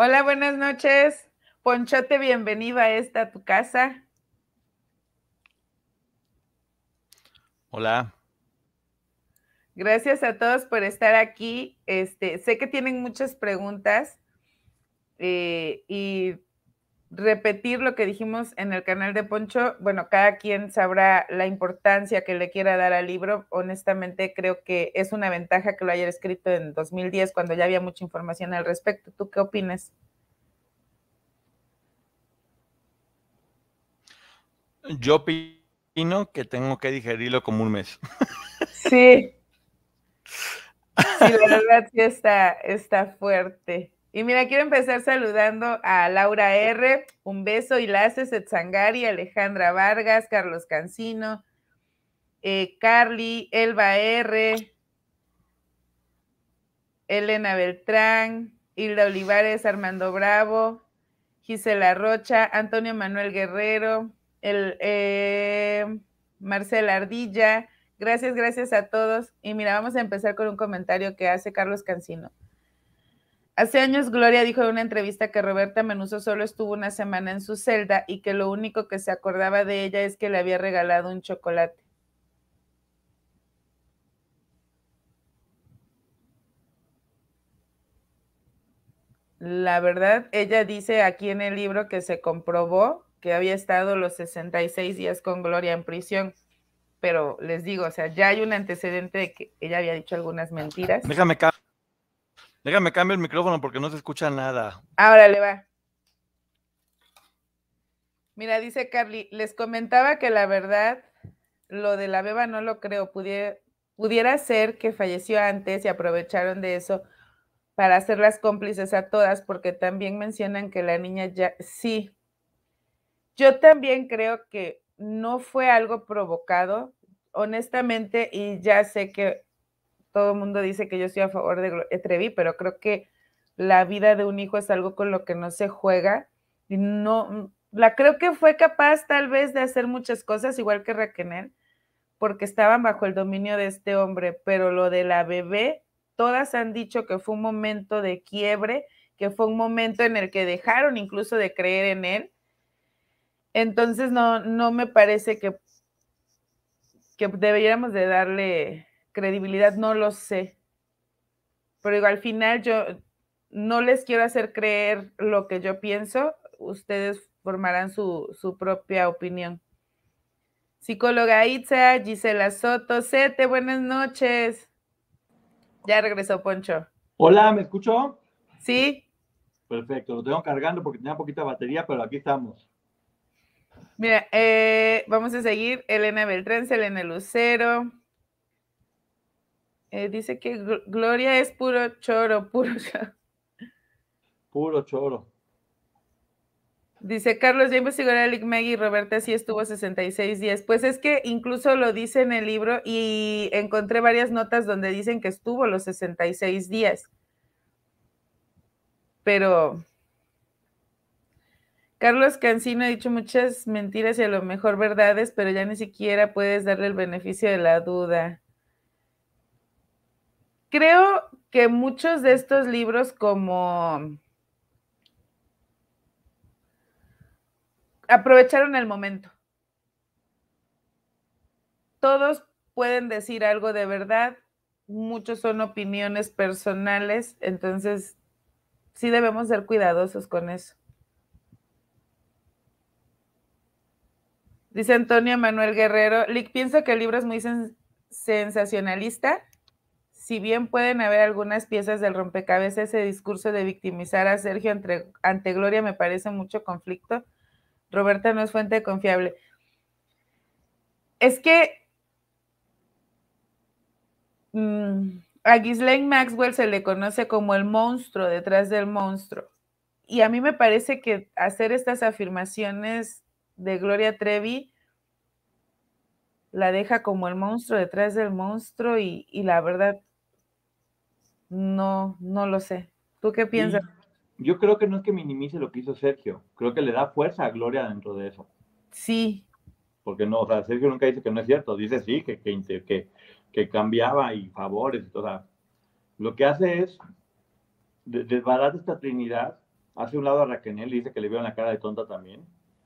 Hola, buenas noches. Ponchote, bienvenido a esta tu casa. Hola. Gracias a todos por estar aquí. Este, sé que tienen muchas preguntas eh, y repetir lo que dijimos en el canal de Poncho. Bueno, cada quien sabrá la importancia que le quiera dar al libro. Honestamente, creo que es una ventaja que lo haya escrito en 2010, cuando ya había mucha información al respecto. ¿Tú qué opinas? Yo opino que tengo que digerirlo como un mes. Sí. Sí, la verdad sí está, está fuerte. Y mira, quiero empezar saludando a Laura R. Un beso, y Laces, Setzangari, Alejandra Vargas, Carlos Cancino, eh, Carly, Elba R., Elena Beltrán, Hilda Olivares, Armando Bravo, Gisela Rocha, Antonio Manuel Guerrero, el, eh, Marcela Ardilla. Gracias, gracias a todos. Y mira, vamos a empezar con un comentario que hace Carlos Cancino. Hace años Gloria dijo en una entrevista que Roberta Menuso solo estuvo una semana en su celda y que lo único que se acordaba de ella es que le había regalado un chocolate. La verdad, ella dice aquí en el libro que se comprobó que había estado los 66 días con Gloria en prisión pero les digo, o sea, ya hay un antecedente de que ella había dicho algunas mentiras. Déjame Déjame cambia el micrófono porque no se escucha nada. Ahora le va. Mira, dice Carly, les comentaba que la verdad, lo de la beba no lo creo. Pudiera, pudiera ser que falleció antes y aprovecharon de eso para hacerlas cómplices a todas, porque también mencionan que la niña ya, sí, yo también creo que no fue algo provocado, honestamente, y ya sé que todo el mundo dice que yo estoy a favor de eh, Trevi, pero creo que la vida de un hijo es algo con lo que no se juega. Y no, la creo que fue capaz tal vez de hacer muchas cosas, igual que Raquenel, porque estaban bajo el dominio de este hombre, pero lo de la bebé, todas han dicho que fue un momento de quiebre, que fue un momento en el que dejaron incluso de creer en él. Entonces no, no me parece que, que deberíamos de darle credibilidad, no lo sé. Pero digo, al final yo no les quiero hacer creer lo que yo pienso, ustedes formarán su, su propia opinión. Psicóloga Itza, Gisela Soto, Sete, buenas noches. Ya regresó Poncho. Hola, ¿me escuchó? Sí. Perfecto, lo tengo cargando porque tenía poquita batería, pero aquí estamos. Mira, eh, vamos a seguir. Elena Beltrán, Elena Lucero, eh, dice que Gloria es puro choro, puro choro. Puro choro. Dice Carlos, ya investigaré a Maggie y Roberta sí estuvo 66 días. Pues es que incluso lo dice en el libro y encontré varias notas donde dicen que estuvo los 66 días. Pero Carlos Cancino ha dicho muchas mentiras y a lo mejor verdades, pero ya ni siquiera puedes darle el beneficio de la duda creo que muchos de estos libros como aprovecharon el momento. Todos pueden decir algo de verdad, muchos son opiniones personales, entonces sí debemos ser cuidadosos con eso. Dice Antonio Manuel Guerrero, Lick, pienso que el libro es muy sensacionalista si bien pueden haber algunas piezas del rompecabezas, ese discurso de victimizar a Sergio ante, Gloria me parece mucho conflicto. Roberta no es fuente confiable. Es que mm, a Ghislaine Maxwell se le conoce como el monstruo detrás del monstruo. Y a mí me parece que hacer estas afirmaciones de Gloria Trevi la deja como el monstruo detrás del monstruo y la verdad no, no lo sé. ¿Tú qué piensas? yo creo que no es que minimice lo que hizo Sergio, creo que le da fuerza a Gloria dentro de eso. Sí. Porque no, o sea, Sergio nunca dice que no es cierto, dice sí, que, que, que, cambiaba y favores. y sea, lo que hace es desbaratar esta trinidad, hace un lado a Raquel, dice que le veo la cara de tonta también,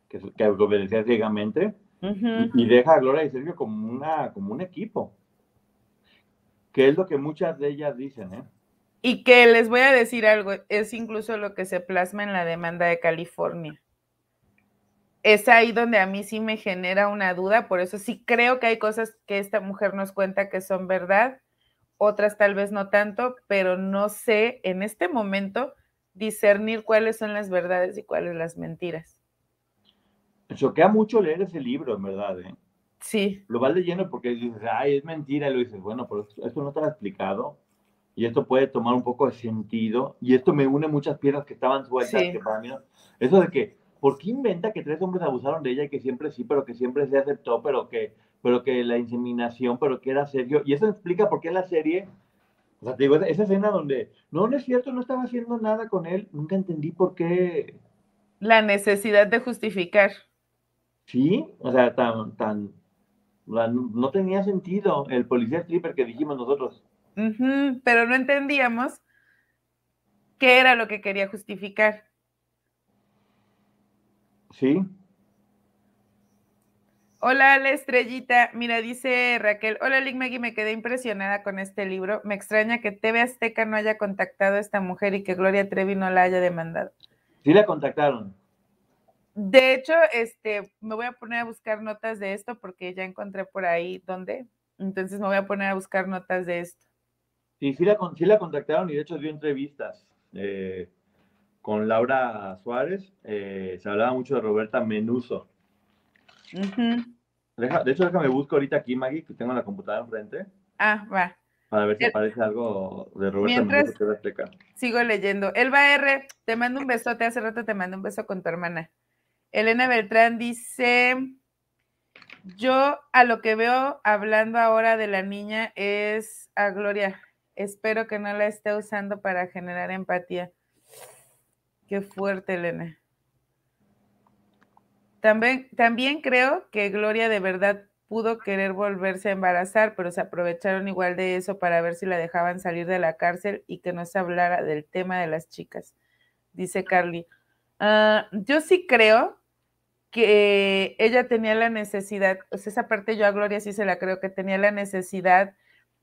que, que obedecía ciegamente, y, deja a Gloria y Sergio como, una, como un equipo. Que es lo que muchas de ellas dicen, ¿eh? Y que les voy a decir algo, es incluso lo que se plasma en la demanda de California. Es ahí donde a mí sí me genera una duda, por eso sí creo que hay cosas que esta mujer nos cuenta que son verdad, otras tal vez no tanto, pero no sé en este momento discernir cuáles son las verdades y cuáles las mentiras. Choquea mucho leer ese libro, en verdad. ¿eh? Sí. Lo vas lleno porque dices, ay, es mentira. Y lo dices, bueno, pero esto no está explicado. Y esto puede tomar un poco de sentido. Y esto me une muchas piedras que estaban sueltas. Que para mí, eso de que, ¿por qué inventa que tres hombres abusaron de ella y que siempre sí, pero que siempre se aceptó, pero que, pero que la inseminación, pero que era serio? Y eso explica por qué la serie o sea, te digo, esa escena donde, no, no es cierto, no estaba haciendo nada con él, nunca entendí por qué. La necesidad de justificar. Sí, o sea, tan, tan, no tenía sentido el policía stripper que dijimos nosotros. pero no entendíamos qué era lo que quería justificar. Sí. Hola, la estrellita. Mira, dice Raquel. Hola, Lick Maggie, me quedé impresionada con este libro. Me extraña que TV Azteca no haya contactado a esta mujer y que Gloria Trevi no la haya demandado. Sí la contactaron. De hecho, este, me voy a poner a buscar notas de esto porque ya encontré por ahí dónde. Entonces me voy a poner a buscar notas de esto. Sí, sí la, sí la contactaron y de hecho dio entrevistas eh, con Laura Suárez. Eh, se hablaba mucho de Roberta Menuso. de hecho, déjame buscar ahorita aquí, Maggie, que tengo la computadora enfrente. Ah, va. Para ver si aparece algo de Roberta Mientras, Menuso que a explicar. Sigo leyendo. Elba R, te mando un besote. Hace rato te mando un beso con tu hermana. Elena Beltrán dice, yo a lo que veo hablando ahora de la niña es a Gloria. Espero que no la esté usando para generar empatía. Qué fuerte, Elena. También, también creo que Gloria de verdad pudo querer volverse a embarazar, pero se aprovecharon igual de eso para ver si la dejaban salir de la cárcel y que no se hablara del tema de las chicas, dice Carly. Ah, yo sí creo que ella tenía la necesidad, esa parte yo a Gloria sí se la creo, que tenía la necesidad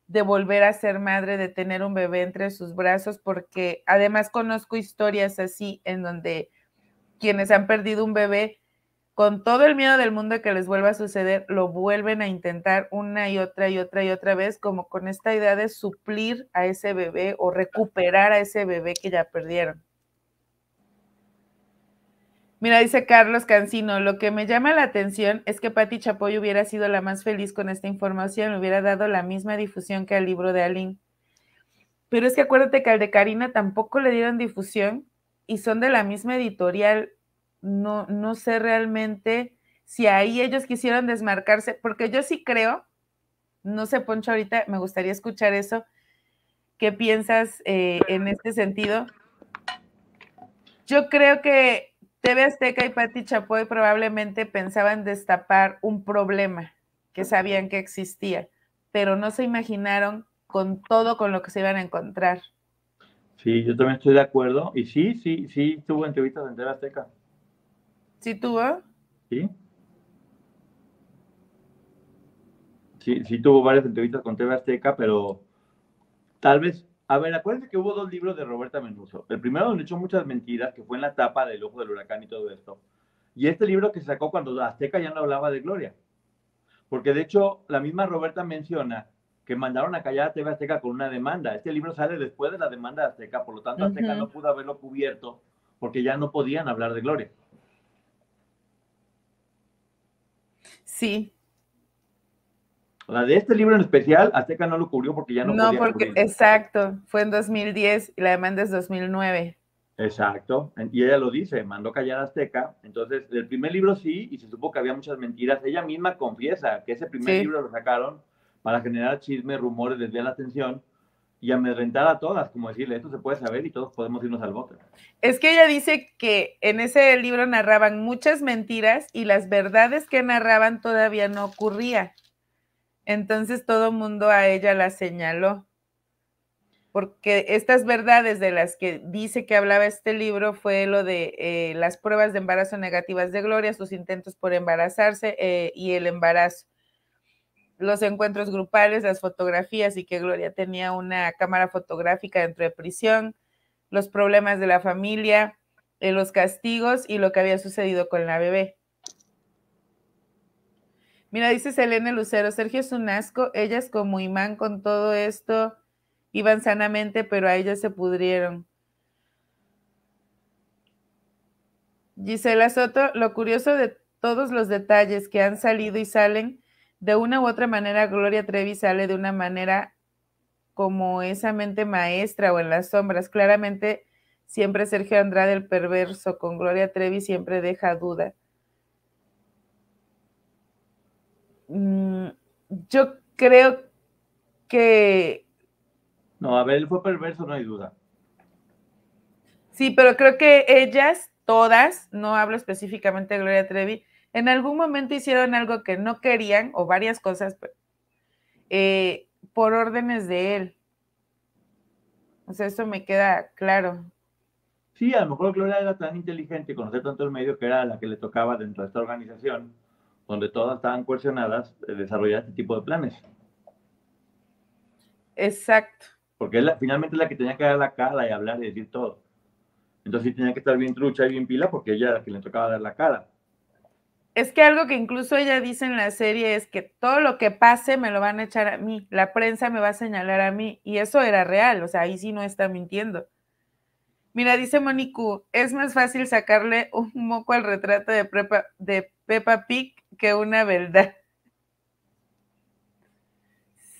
de volver a ser madre, de tener un bebé entre sus brazos, porque además conozco historias así en donde quienes han perdido un bebé, con todo el miedo del mundo de que les vuelva a suceder, lo vuelven a intentar una y otra y otra y otra vez, como con esta idea de suplir a ese bebé o recuperar a ese bebé que ya perdieron. Mira, dice Carlos Cancino, lo que me llama la atención es que Patti Chapoy hubiera sido la más feliz con esta información, hubiera dado la misma difusión que al libro de Aline. Pero es que acuérdate que al de Karina tampoco le dieron difusión y son de la misma editorial. No, no sé realmente si ahí ellos quisieron desmarcarse, porque yo sí creo, no sé, Poncho, ahorita me gustaría escuchar eso. ¿Qué piensas eh, en este sentido? Yo creo que TV Azteca y Patti Chapoy probablemente pensaban destapar un problema que sabían que existía, pero no se imaginaron con todo con lo que se iban a encontrar. Sí, yo también estoy de acuerdo. Y sí, sí, sí, tuvo entrevistas en TV Azteca. ¿Sí tuvo? Sí. Sí, sí tuvo varias entrevistas con TV Azteca, pero tal vez a ver, acuérdense que hubo dos libros de Roberta Menuso. El primero donde echó muchas mentiras, que fue en la tapa del ojo del huracán y todo esto. Y este libro que sacó cuando Azteca ya no hablaba de Gloria. Porque de hecho, la misma Roberta menciona que mandaron a callar a TV Azteca con una demanda. Este libro sale después de la demanda de Azteca, por lo tanto Azteca no pudo haberlo cubierto porque ya no podían hablar de Gloria. Sí, la de este libro en especial, Azteca no lo cubrió porque ya no, no porque, Exacto, fue en 2010 y la demanda es 2009. Exacto, y ella lo dice, mandó callar a Azteca. Entonces, el primer libro sí, y se supo que había muchas mentiras. Ella misma confiesa que ese primer libro lo sacaron para generar chismes, rumores, desviar la atención y amedrentar a todas, como decirle, esto se puede saber y todos podemos irnos al bote. Es que ella dice que en ese libro narraban muchas mentiras y las verdades que narraban todavía no ocurrían. Entonces todo mundo a ella la señaló, porque estas verdades de las que dice que hablaba este libro fue lo de eh, las pruebas de embarazo negativas de Gloria, sus intentos por embarazarse eh, y el embarazo, los encuentros grupales, las fotografías y que Gloria tenía una cámara fotográfica dentro de prisión, los problemas de la familia, eh, los castigos y lo que había sucedido con la bebé. Mira, dice Selene Lucero, Sergio es un asco, ellas como imán con todo esto iban sanamente, pero a ellas se pudrieron. Gisela Soto, lo curioso de todos los detalles que han salido y salen, de una u otra manera Gloria Trevi sale de una manera como esa mente maestra o en las sombras. Claramente, siempre Sergio Andrade el perverso con Gloria Trevi siempre deja duda. Mm, yo creo que... No, Abel fue perverso, no hay duda. Sí, pero creo que ellas, todas, no hablo específicamente de Gloria Trevi, en algún momento hicieron algo que no querían, o varias cosas, eh, por órdenes de él. O sea, eso me queda claro. Sí, a lo mejor Gloria era tan inteligente, conocer tanto el medio que era la que le tocaba dentro de esta organización, donde todas estaban coercionadas de desarrollar este tipo de planes. Exacto. Porque es finalmente la que tenía que dar la cara y hablar y decir todo. Entonces tenía que estar bien trucha y bien pila porque ella era la que le tocaba dar la cara. Es que algo que incluso ella dice en la serie es que todo lo que pase me lo van a echar a mí, la prensa me va a señalar a mí, y eso era real, o sea, ahí sí no está mintiendo. Mira, dice Monicu, es más fácil sacarle un moco al retrato de, prepa, de Peppa Pig que una verdad.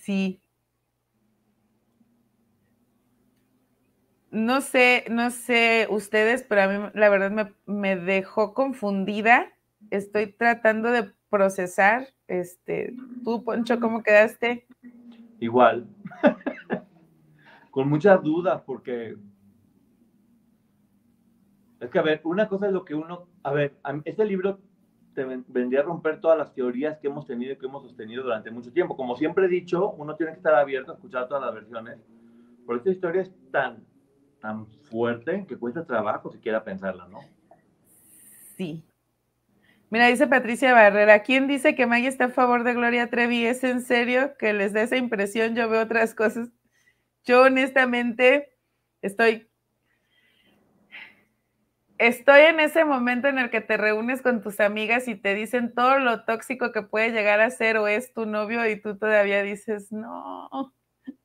Sí. No sé, no sé ustedes, pero a mí la verdad me, dejó confundida. Estoy tratando de procesar. Este, tú, Poncho, ¿cómo quedaste? Igual. Con muchas dudas, porque es que, a ver, una cosa es lo que uno, a ver, este libro vendría a romper todas las teorías que hemos tenido y que hemos sostenido durante mucho tiempo. Como siempre he dicho, uno tiene que estar abierto a escuchar todas las versiones, por esta historia es tan, tan fuerte que cuesta trabajo siquiera pensarla, ¿no? Sí. Mira, dice Patricia Barrera, ¿quién dice que Maggie está a favor de Gloria Trevi? ¿Es en serio que les dé esa impresión? Yo veo otras cosas. Yo honestamente estoy Estoy en ese momento en el que te reúnes con tus amigas y te dicen todo lo tóxico que puede llegar a ser o es tu novio y tú todavía dices, no,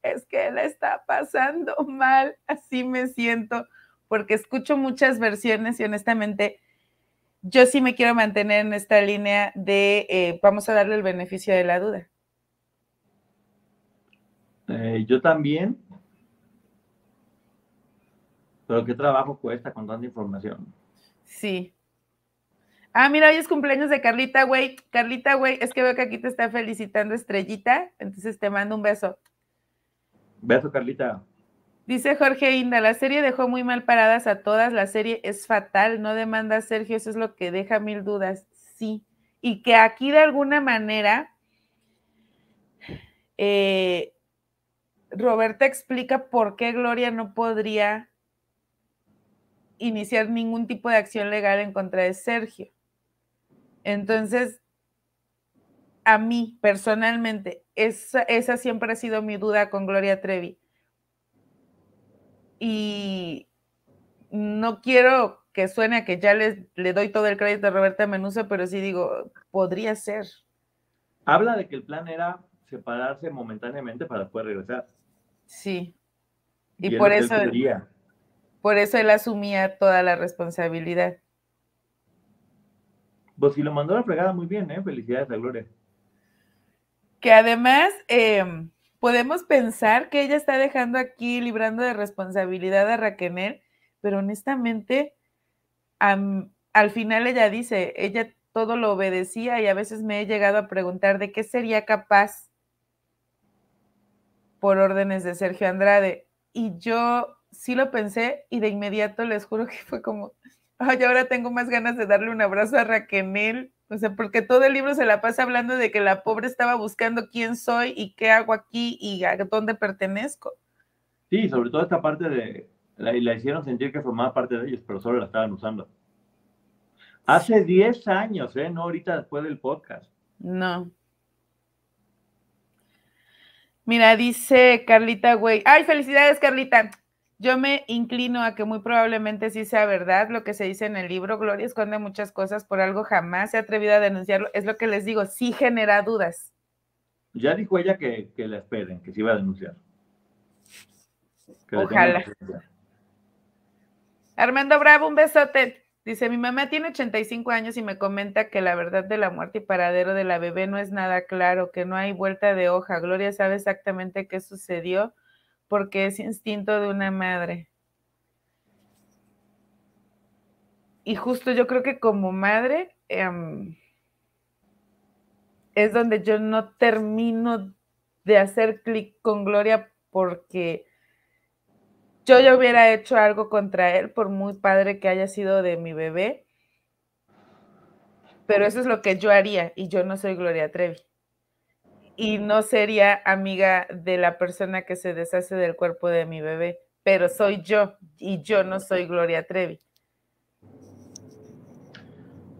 es que la está pasando mal, así me siento, porque escucho muchas versiones y honestamente yo sí me quiero mantener en esta línea de eh, vamos a darle el beneficio de la duda. Eh, yo también, pero qué trabajo cuesta con tanta información. Sí. Ah, mira, hoy es cumpleaños de Carlita, güey. Carlita, güey, es que veo que aquí te está felicitando Estrellita, entonces te mando un beso. Beso, Carlita. Dice Jorge Inda, la serie dejó muy mal paradas a todas, la serie es fatal, no demanda a Sergio, eso es lo que deja mil dudas, sí. Y que aquí de alguna manera eh, Roberta explica por qué Gloria no podría iniciar ningún tipo de acción legal en contra de Sergio. Entonces, a mí personalmente, esa, esa siempre ha sido mi duda con Gloria Trevi. Y no quiero que suene a que ya le, le doy todo el crédito a Roberta Menuso, pero sí digo, podría ser. Habla de que el plan era separarse momentáneamente para poder regresar. Sí. Y, por eso. Por eso él asumía toda la responsabilidad. Pues si lo mandó la fregada muy bien, ¿eh? Felicidades a Gloria. Que además em, podemos pensar que ella está dejando aquí, librando de responsabilidad a Raquenel, pero honestamente, al final ella dice, ella todo lo obedecía y a veces me he llegado a preguntar de qué sería capaz por órdenes de Sergio Andrade. Y yo sí lo pensé y de inmediato les juro que fue como, ay, ahora tengo más ganas de darle un abrazo a Raquel. O sea, porque todo el libro se la pasa hablando de que la pobre estaba buscando quién soy y qué hago aquí y a dónde pertenezco. Sí, sobre todo esta parte de, la, la hicieron sentir que formaba parte de ellos, pero solo la estaban usando. Hace 10 años, ¿eh? No ahorita después del podcast. No. Mira, dice Carlita Güey. Ay, felicidades, Carlita. Yo me inclino a que muy probablemente sí sea verdad lo que se dice en el libro. Gloria esconde muchas cosas, por algo jamás se ha atrevido a denunciarlo. Es lo que les digo, sí genera dudas. Ya dijo ella que, que la esperen, que se iba a denunciar. Ojalá. Armando Bravo, un besote. Dice, mi mamá tiene 85 años y me comenta que la verdad de la muerte y paradero de la bebé no es nada claro, que no hay vuelta de hoja. Gloria sabe exactamente qué sucedió porque es instinto de una madre. Y justo yo creo que como madre em, es donde yo no termino de hacer clic con Gloria porque yo ya hubiera hecho algo contra él, por muy padre que haya sido de mi bebé. Pero eso es lo que yo haría y yo no soy Gloria Trevi y no sería amiga de la persona que se deshace del cuerpo de mi bebé, pero soy yo y yo no soy Gloria Trevi.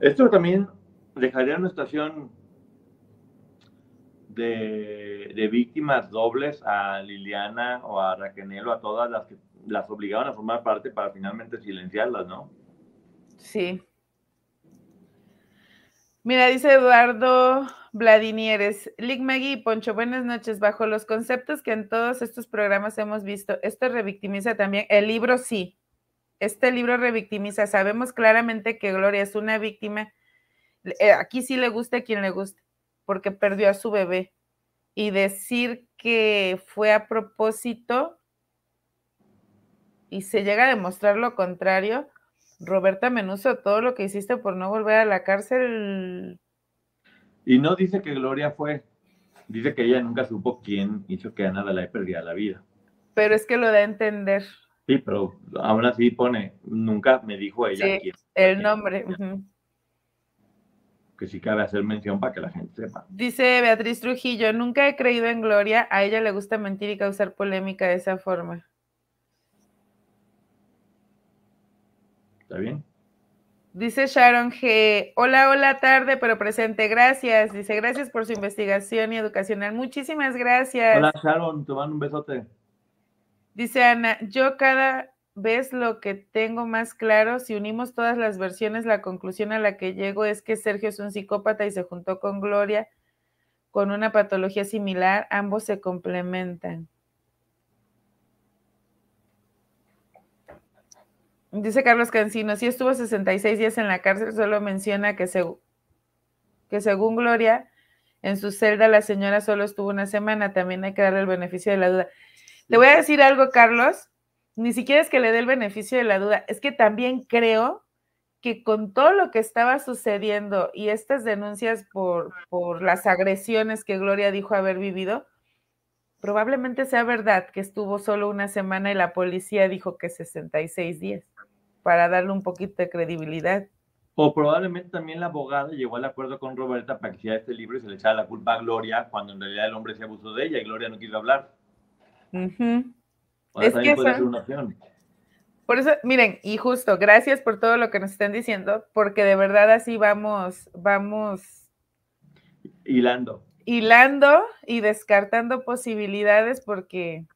Esto también dejaría una estación de, víctimas dobles a Liliana o a Raquel o a todas las que las obligaban a formar parte para finalmente silenciarlas, ¿no? Sí. Mira, dice Eduardo Vladinieres, Lick Magui, Poncho, buenas noches. Bajo los conceptos que en todos estos programas hemos visto, ¿esto revictimiza también? El libro sí. Este libro revictimiza. Sabemos claramente que Gloria es una víctima. Eh, aquí sí le gusta a quien le guste, porque perdió a su bebé. Y decir que fue a propósito y se llega a demostrar lo contrario, Roberta Menuso, todo lo que hiciste por no volver a la cárcel. Y no dice que Gloria fue, dice que ella nunca supo quién hizo que Ana Dalai perdiera la vida. Pero es que lo da a entender. Sí, pero aún así pone, nunca me dijo ella quién. El nombre. Que sí cabe hacer mención para que la gente sepa. Dice Beatriz Trujillo, nunca he creído en Gloria, a ella le gusta mentir y causar polémica de esa forma. bien? Dice Sharon G. Hola, hola, tarde, pero presente. Gracias. Dice, gracias por su investigación y educacional. Muchísimas gracias. Hola, Sharon. Te mando un besote. Dice Ana, yo cada vez lo que tengo más claro, si unimos todas las versiones, la conclusión a la que llego es que Sergio es un psicópata y se juntó con Gloria con una patología similar. Ambos se complementan. Dice Carlos Cancino, si estuvo 66 días en la cárcel, solo menciona que, que según Gloria, en su celda la señora solo estuvo una semana, también hay que darle el beneficio de la duda. Le voy a decir algo, Carlos, ni siquiera es que le dé el beneficio de la duda, es que también creo que con todo lo que estaba sucediendo y estas denuncias por, por las agresiones que Gloria dijo haber vivido, probablemente sea verdad que estuvo solo una semana y la policía dijo que 66 días, para darle un poquito de credibilidad. O probablemente también la abogada llegó al acuerdo con Roberta para que hiciera este libro y se le echara la culpa a Gloria cuando en realidad el hombre se abusó de ella y Gloria no quiso hablar. es que Por eso, miren, y justo, gracias por todo lo que nos están diciendo, porque de verdad así vamos, vamos. Hilando hilando y descartando posibilidades porque,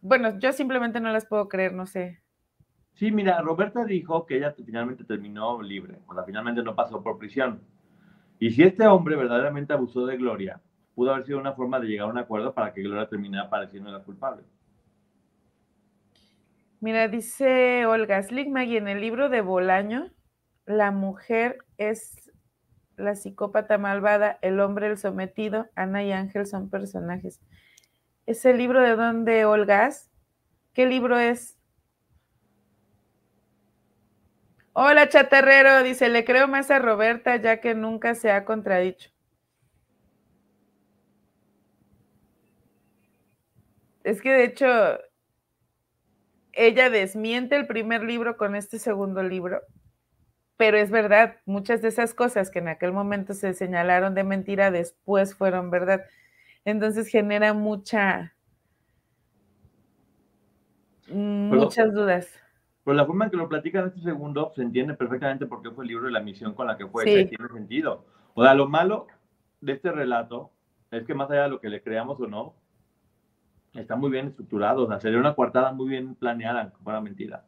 bueno, yo simplemente no las puedo creer, no sé. Sí, mira, Roberta dijo que ella finalmente terminó libre, o sea, finalmente no pasó por prisión. Y si este hombre verdaderamente abusó de Gloria, pudo haber sido una forma de llegar a un acuerdo para que Gloria terminara pareciendo la culpable. Mira, dice Olga y en el libro de Bolaño, la mujer es la psicópata malvada, el hombre el sometido, Ana y Ángel son personajes. ¿Es el libro de dónde Olgas? ¿Qué libro es? Hola chatarrero, dice, le creo más a Roberta ya que nunca se ha contradicho. Es que de hecho, ella desmiente el primer libro con este segundo libro pero es verdad, muchas de esas cosas que en aquel momento se señalaron de mentira después fueron verdad. Entonces genera mucha, muchas dudas. Pero pues, la forma en que lo platican este segundo se entiende perfectamente por qué fue el libro y la misión con la que fue, tiene sentido. O sea, lo malo de este relato es que más allá de lo que le creamos o no, está muy bien estructurado, o sea, sería una cuartada muy bien planeada, para mentira.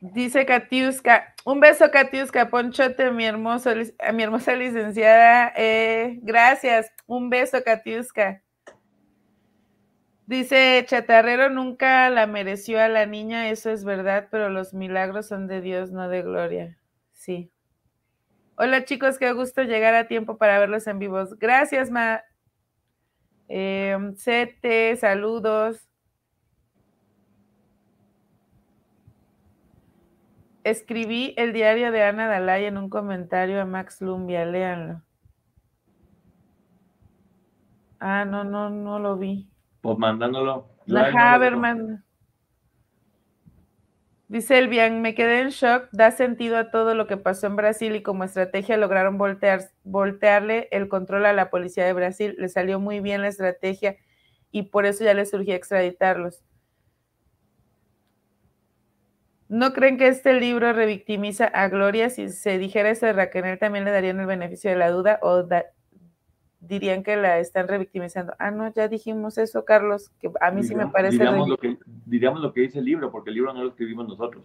Dice Katiuska, un beso Katiuska, ponchote, mi, mi hermosa licenciada. Eh, gracias, un beso Katiuska. Dice, Chatarrero nunca la mereció a la niña, eso es verdad, pero los milagros son de Dios, no de gloria. Sí. Hola chicos, qué gusto llegar a tiempo para verlos en vivos. Gracias, Ma. Em, Sete, saludos. Escribí el diario de Ana Dalai en un comentario a Max Lumbia, léanlo. Ah, no, no, no lo vi. Pues mandándolo. La Haberman. Dice Elvian, me quedé en shock, da sentido a todo lo que pasó en Brasil y como estrategia lograron voltear, voltearle el control a la policía de Brasil. Le salió muy bien la estrategia y por eso ya les surgió extraditarlos. ¿No creen que este libro revictimiza a Gloria? Si se dijera eso de Raquel, también le darían el beneficio de la duda o dirían que la están revictimizando. Ah, no, ya dijimos eso, Carlos, que a mí sí me parece. Diríamos lo, que, diríamos lo que dice el libro, porque el libro no lo escribimos nosotros.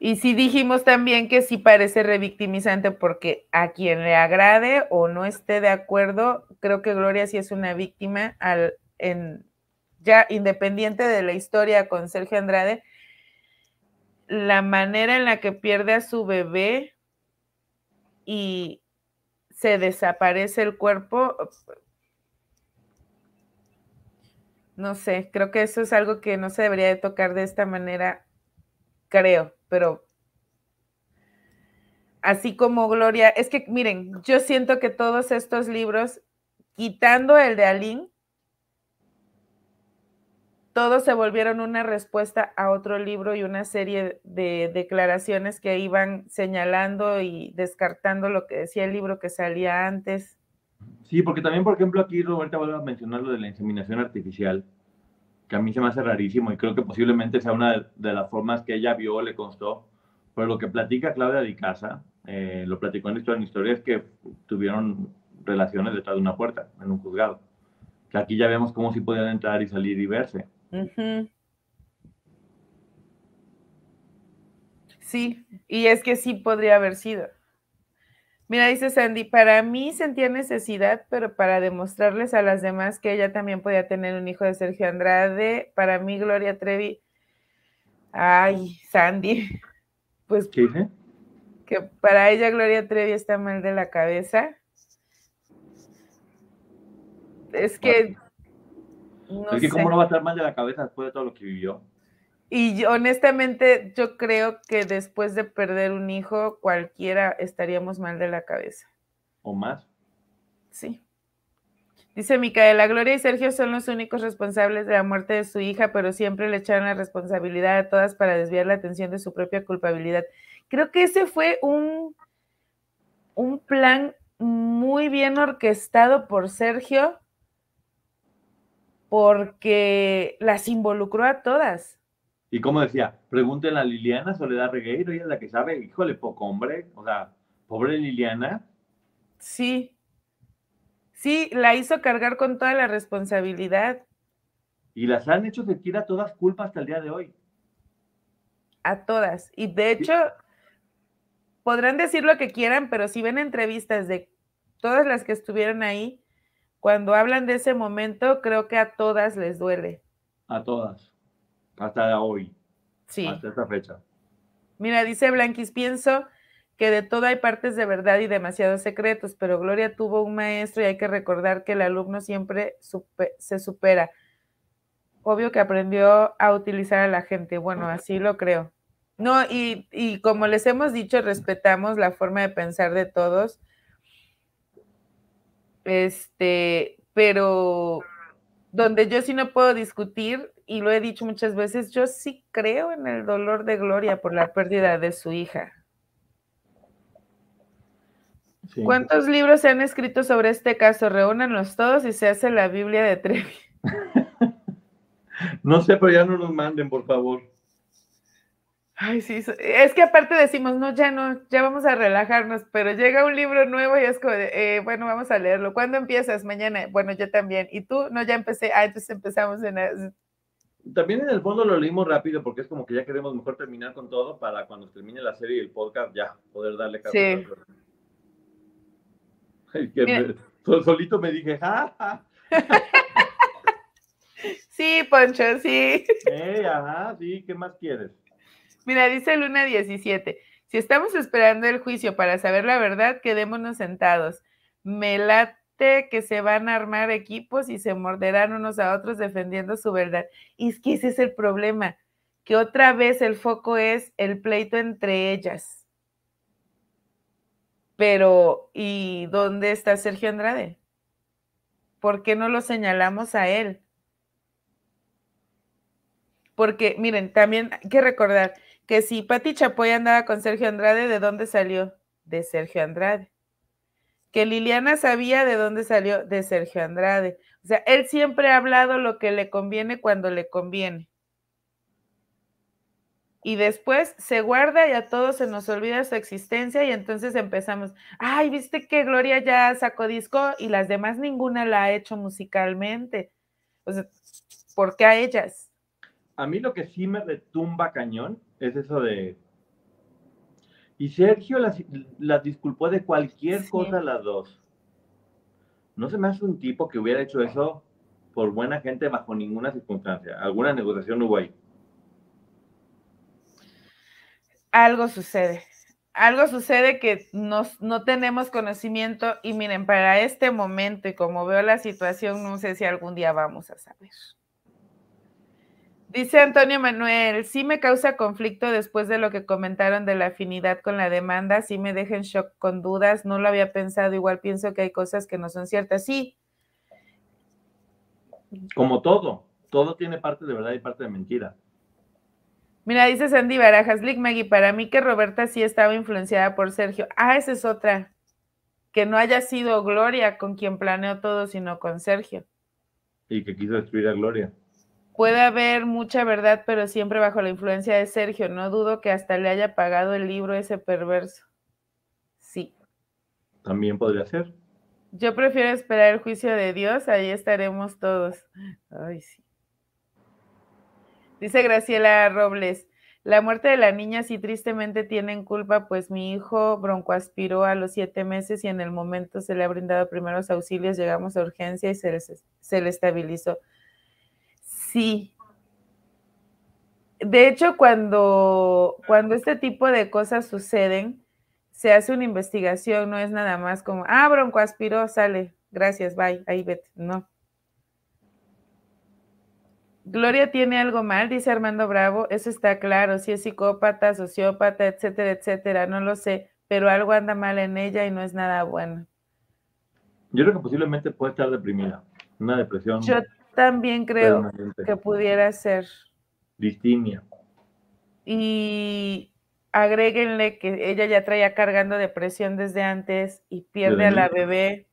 Y sí dijimos también que sí parece revictimizante, porque a quien le agrade o no esté de acuerdo, creo que Gloria sí es una víctima al, en, ya independiente de la historia con Sergio Andrade la manera en la que pierde a su bebé y se desaparece el cuerpo, no sé, creo que eso es algo que no se debería de tocar de esta manera, creo, pero así como Gloria, es que miren, yo siento que todos estos libros, quitando el de Aline, todos se volvieron una respuesta a otro libro y una serie de declaraciones que iban señalando y descartando lo que decía el libro que salía antes. Sí, porque también, por ejemplo, aquí Roberta vuelve a mencionar lo de la inseminación artificial, que a mí se me hace rarísimo y creo que posiblemente sea una de las formas que ella vio, le constó. Pero lo que platica Claudia de Casa, eh, lo platicó en Historia en Historia, es que tuvieron relaciones detrás de una puerta, en un juzgado. Que aquí ya vemos cómo sí podían entrar y salir y verse Sí, y es que sí podría haber sido. Mira, dice Sandy, para mí sentía necesidad, pero para demostrarles a las demás que ella también podía tener un hijo de Sergio Andrade, para mí Gloria Trevi. Ay, Sandy, pues ¿Qué? que para ella Gloria Trevi está mal de la cabeza. Es que es que cómo no va a estar mal de la cabeza después de todo lo que vivió. Y honestamente, yo creo que después de perder un hijo, cualquiera estaríamos mal de la cabeza. ¿O más? Sí. Dice Micaela, Gloria y Sergio son los únicos responsables de la muerte de su hija, pero siempre le echaron la responsabilidad a todas para desviar la atención de su propia culpabilidad. Creo que ese fue un, un plan muy bien orquestado por Sergio porque las involucró a todas. Y como decía, pregúntenle a Liliana Soledad Regueiro, ella es la que sabe, híjole, poco hombre, o sea, pobre Liliana. Sí, sí, la hizo cargar con toda la responsabilidad. Y las han hecho sentir a todas culpas hasta el día de hoy. A todas. Y de hecho, podrán decir lo que quieran, pero si ven entrevistas de todas las que estuvieron ahí, cuando hablan de ese momento, creo que a todas les duele. A todas, hasta hoy. Sí. Hasta esta fecha. Mira, dice Blanquis, pienso que de todo hay partes de verdad y demasiados secretos, pero Gloria tuvo un maestro y hay que recordar que el alumno siempre se supera. Obvio que aprendió a utilizar a la gente, bueno, así lo creo. No, y, y como les hemos dicho, respetamos la forma de pensar de todos este, pero donde yo sí no puedo discutir, y lo he dicho muchas veces, yo sí creo en el dolor de Gloria por la pérdida de su hija. ¿Cuántos libros se han escrito sobre este caso? Reúnanlos todos y se hace la Biblia de Trevi. no sé, pero ya no nos manden, por favor. Ay, sí, es que aparte decimos, no, ya no, ya vamos a relajarnos, pero llega un libro nuevo y es como, eh, bueno, vamos a leerlo. ¿Cuándo empiezas? Mañana. Bueno, yo también. ¿Y tú? No, ya empecé. Ah, entonces empezamos en... También en el fondo lo leímos rápido porque es como que ya queremos mejor terminar con todo para cuando termine la serie y el podcast ya poder darle cabida Sí. que solito me dije, ¡Ja, sí, Poncho, sí. Hey, eh, ajá, sí, ¿qué más quieres? Mira, dice Luna 17. Si estamos esperando el juicio para saber la verdad, quedémonos sentados. Me late que se van a armar equipos y se morderán unos a otros defendiendo su verdad. Y es que ese es el problema, que otra vez el foco es el pleito entre ellas. Pero, ¿y dónde está Sergio Andrade? ¿Por qué no lo señalamos a él? Porque, miren, también hay que recordar, que si Pati Chapoy andaba con Sergio Andrade, ¿de dónde salió? De Sergio Andrade. Que Liliana sabía de dónde salió, de Sergio Andrade. O sea, él siempre ha hablado lo que le conviene cuando le conviene. Y después se guarda y a todos se nos olvida su existencia y entonces empezamos, ay, viste que Gloria ya sacó disco y las demás ninguna la ha hecho musicalmente. O sea, ¿por qué a ellas? A mí lo que sí me retumba cañón es eso de... Y Sergio las, disculpó de cualquier cosa las dos. No se me hace un tipo que hubiera hecho eso por buena gente bajo ninguna circunstancia. Alguna negociación hubo ahí. Algo sucede. Algo sucede que no tenemos conocimiento y miren, para este momento y como veo la situación, no sé si algún día vamos a saber. Dice Antonio Manuel, sí me causa conflicto después de lo que comentaron de la afinidad con la demanda, sí me dejen shock con dudas, no lo había pensado, igual pienso que hay cosas que no son ciertas, sí. Como todo, todo tiene parte de verdad y parte de mentira. Mira, dice Sandy Barajas, Lick Maggie, para mí que Roberta sí estaba influenciada por Sergio. Ah, esa es otra. Que no haya sido Gloria con quien planeó todo, sino con Sergio. Y que quiso destruir a Gloria puede haber mucha verdad, pero siempre bajo la influencia de Sergio. No dudo que hasta le haya pagado el libro ese perverso. Sí. También podría ser. Yo prefiero esperar el juicio de Dios, ahí estaremos todos. Ay, sí. Dice Graciela Robles, la muerte de la niña si tristemente tienen culpa, pues mi hijo broncoaspiró a los siete meses y en el momento se le ha brindado primeros auxilios, llegamos a urgencia y se, se le estabilizó. Sí. De hecho, cuando, cuando este tipo de cosas suceden, se hace una investigación, no es nada más como, ah, bronco sale, gracias, bye, ahí vete, no. Gloria tiene algo mal, dice Armando Bravo, eso está claro, si es psicópata, sociópata, etcétera, etcétera, no lo sé, pero algo anda mal en ella y no es nada bueno. Yo creo que posiblemente puede estar deprimida, una depresión. También creo que pudiera ser. Distimia. Y agréguenle que ella ya traía cargando depresión desde antes y pierde a la bebé.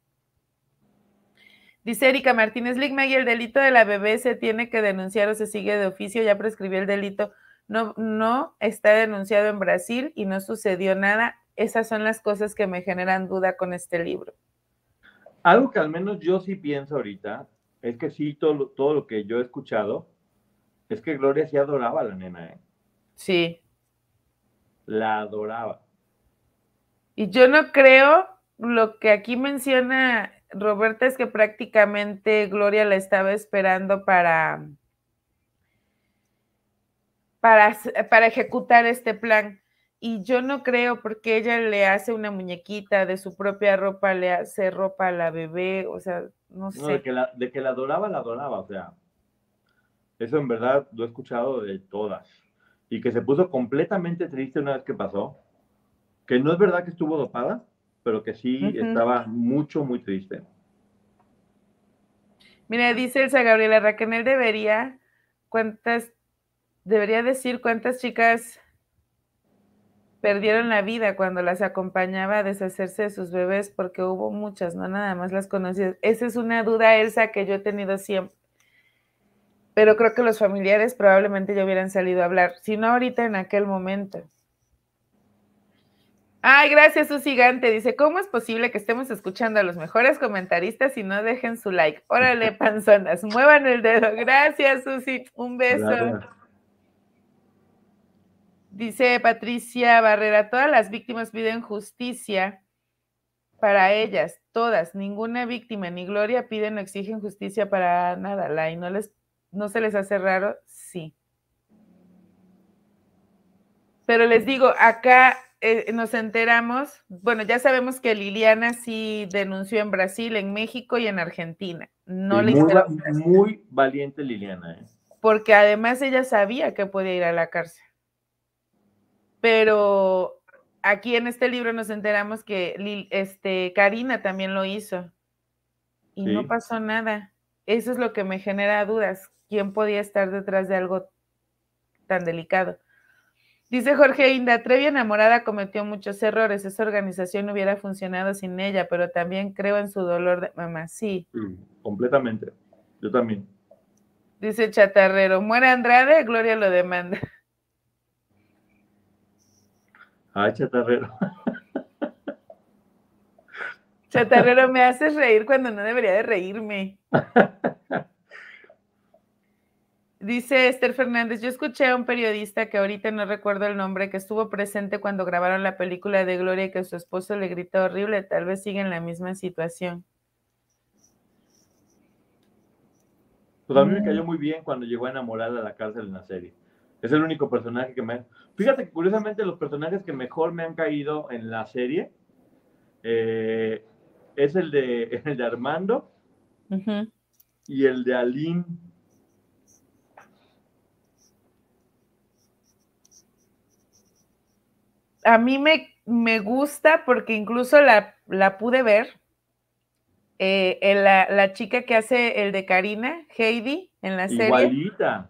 Dice Erika Martínez y el delito de la bebé se tiene que denunciar o se sigue de oficio, ya prescribió el delito. No, no está denunciado en Brasil y no sucedió nada. Esas son las cosas que me generan duda con este libro. Algo que al menos yo sí pienso ahorita es que sí, todo, todo lo que yo he escuchado es que Gloria sí adoraba a la nena, ¿eh? Sí. La adoraba. Y yo no creo, lo que aquí menciona Roberta es que prácticamente Gloria la estaba esperando para, para, para ejecutar este plan. Y yo no creo porque ella le hace una muñequita de su propia ropa, le hace ropa a la bebé, o sea, no de, que la, de que la adoraba, la adoraba, o sea. Eso en verdad lo he escuchado de todas. Y que se puso completamente triste una vez que pasó. Que no es verdad que estuvo dopada, pero que sí estaba mucho, muy triste. Mira, dice Elsa Gabriela Raquel debería cuentas, debería decir cuántas chicas perdieron la vida cuando las acompañaba a deshacerse de sus bebés, porque hubo muchas, no nada más las conocidas. Esa es una duda, Elsa, que yo he tenido siempre. Pero creo que los familiares probablemente ya hubieran salido a hablar, si no ahorita en aquel momento. Ay, gracias, su gigante. Dice, ¿cómo es posible que estemos escuchando a los mejores comentaristas y no dejen su like? Órale, panzonas, muevan el dedo. Gracias, Susi. Un beso. Dice Patricia Barrera, todas las víctimas piden justicia para ellas, todas, ninguna víctima ni gloria piden o exigen justicia para nada, la no les no se les hace raro, sí. Pero les digo, acá eh, nos enteramos, bueno, ya sabemos que Liliana sí denunció en Brasil, en México y en Argentina. No le muy, muy valiente Liliana. ¿eh? Porque además ella sabía que podía ir a la cárcel pero aquí en este libro nos enteramos que este, Karina también lo hizo y no pasó nada. Eso es lo que me genera dudas. ¿Quién podía estar detrás de algo tan delicado? Dice Jorge Inda, Trevi enamorada cometió muchos errores. Esa organización no hubiera funcionado sin ella, pero también creo en su dolor de mamá. Sí. completamente. Yo también. Dice Chatarrero, muera Andrade, Gloria lo demanda. Ah, chatarrero. Chatarrero, me haces reír cuando no debería de reírme. Dice Esther Fernández, yo escuché a un periodista que ahorita no recuerdo el nombre, que estuvo presente cuando grabaron la película de Gloria y que su esposo le gritó horrible, tal vez sigue en la misma situación. Pues a mí me mm. cayó muy bien cuando llegó enamorada a la cárcel en la serie. Es el único personaje que me... Fíjate que curiosamente los personajes que mejor me han caído en la serie eh, es el de, el de Armando y el de Aline. A mí me, gusta porque incluso la, pude ver. Eh, la, la, chica que hace el de Karina, Heidi, en la serie. Igualita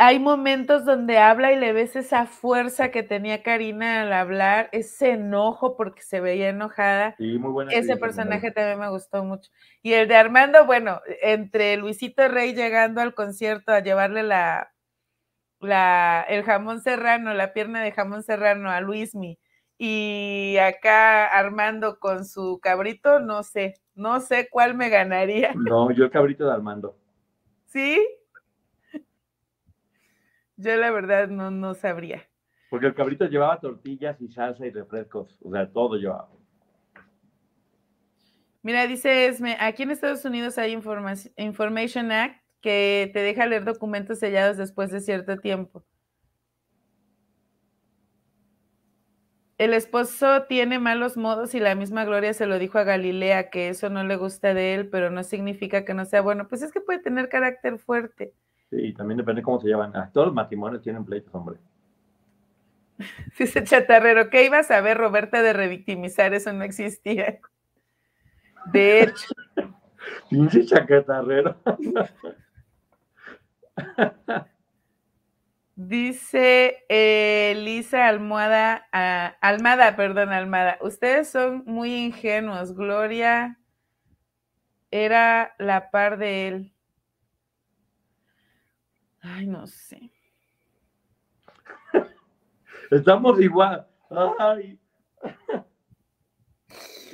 hay momentos donde habla y le ves esa fuerza que tenía Karina al hablar, ese enojo porque se veía enojada. Sí, muy buena ese personaje también me gustó mucho. Y el de Armando, bueno, entre Luisito Rey llegando al concierto a llevarle la, la el jamón serrano, la pierna de jamón serrano a Luismi y acá Armando con su cabrito, no sé, no sé cuál me ganaría. No, yo el cabrito de Armando. ¿Sí? Yo la verdad no, no sabría. Porque el cabrito llevaba tortillas y salsa y refrescos, o sea, todo llevaba. Mira, dice Esme, aquí en Estados Unidos hay Information Act que te deja leer documentos sellados después de cierto tiempo. El esposo tiene malos modos y la misma Gloria se lo dijo a Galilea, que eso no le gusta de él, pero no significa que no sea bueno. Pues es que puede tener carácter fuerte. Sí, también depende cómo se llevan. todos los matrimonios tienen pleitos, hombre. Dice Chatarrero, ¿qué ibas a ver, Roberta, de revictimizar? Eso no existía. De hecho. Dice chatarrero. Eh, Dice Elisa Lisa Almohada, ah, Almada, perdón, Almada, ustedes son muy ingenuos. Gloria era la par de él. Ay, no sé. Estamos igual. Ay.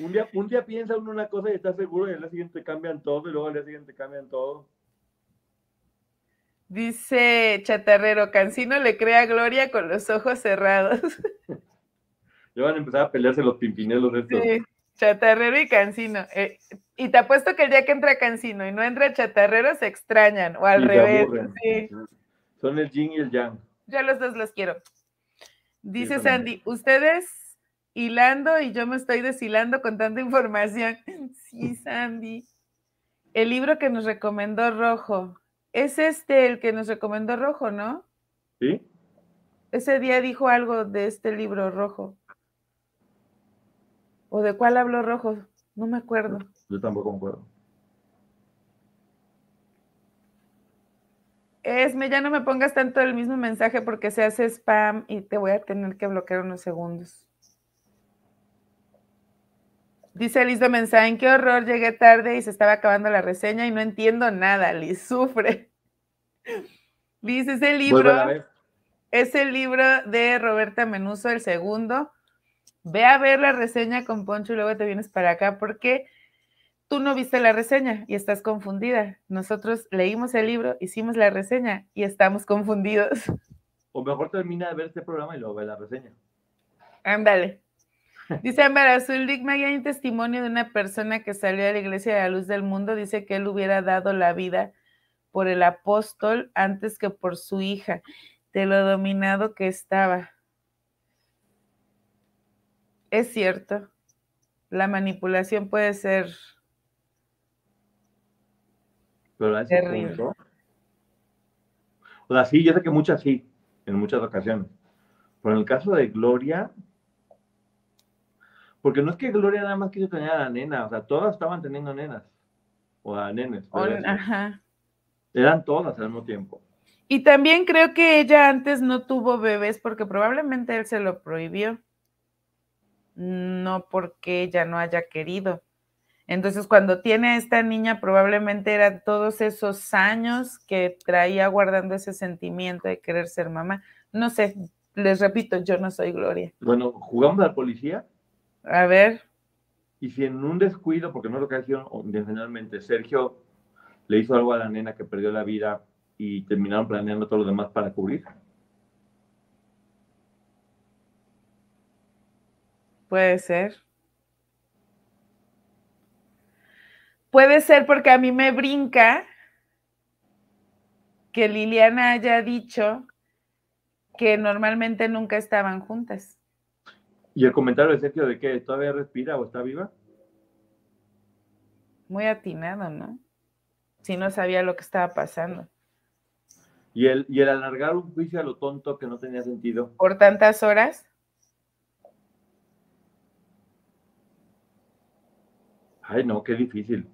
Un día, piensa uno una cosa y está seguro y al día siguiente cambian todo y luego al día siguiente cambian todo. Dice Chatarrero, Cancino le crea gloria con los ojos cerrados. Ya van a empezar a pelearse los pimpinelos estos. Sí. Chatarrero y Cancino. Eh, y te apuesto que el día que entra Cancino y no entra Chatarrero se extrañan, o al revés. Son el yin y el yang. Yo los dos los quiero. Dice Sandy, ustedes hilando y yo me estoy deshilando con tanta información. Sí, Sandy. El libro que nos recomendó Rojo. Es este el que nos recomendó Rojo, ¿no? Sí. Ese día dijo algo de este libro rojo. ¿O de cuál habló Rojo? No me acuerdo. Yo tampoco me acuerdo. Esme, ya no me pongas tanto el mismo mensaje porque se hace spam y te voy a tener que bloquear unos segundos. Dice Liz mensaje, qué horror, llegué tarde y se estaba acabando la reseña y no entiendo nada, Liz, sufre. Liz, ese libro, es el libro de Roberta Menuso, el segundo, Ve a ver la reseña con Poncho y luego te vienes para acá porque tú no viste la reseña y estás confundida. Nosotros leímos el libro, hicimos la reseña y estamos confundidos. O mejor termina de ver este programa y luego ve la reseña. Ándale. Dice Ámbar Azul, y hay un testimonio de una persona que salió de la iglesia de la luz del mundo, dice que él hubiera dado la vida por el apóstol antes que por su hija, de lo dominado que estaba. Es cierto, la manipulación puede ser terrible. o sea, sí, yo sé que muchas sí, en muchas ocasiones. Pero en el caso de Gloria, porque no es que Gloria nada más quiso tener a la nena, o sea, todas estaban teniendo nenas, o a nenes. ajá. Eran todas al mismo tiempo. Y también creo que ella antes no tuvo bebés porque probablemente él se lo prohibió no porque ella no haya querido. Entonces, cuando tiene a esta niña, probablemente eran todos esos años que traía guardando ese sentimiento de querer ser mamá. No sé, les repito, yo no soy Gloria. Bueno, ¿jugamos al policía? A ver. Y si en un descuido, porque no es lo que hicieron intencionalmente, Sergio le hizo algo a la nena que perdió la vida y terminaron planeando todo lo demás para cubrir. Puede ser. Puede ser porque a mí me brinca que Liliana haya dicho que normalmente nunca estaban juntas. ¿Y el comentario de Sergio de que todavía respira o está viva? Muy atinado, ¿no? Si no sabía lo que estaba pasando. Y el, y el alargar un juicio a lo tonto que no tenía sentido. ¿Por tantas horas? Ay, no, qué difícil.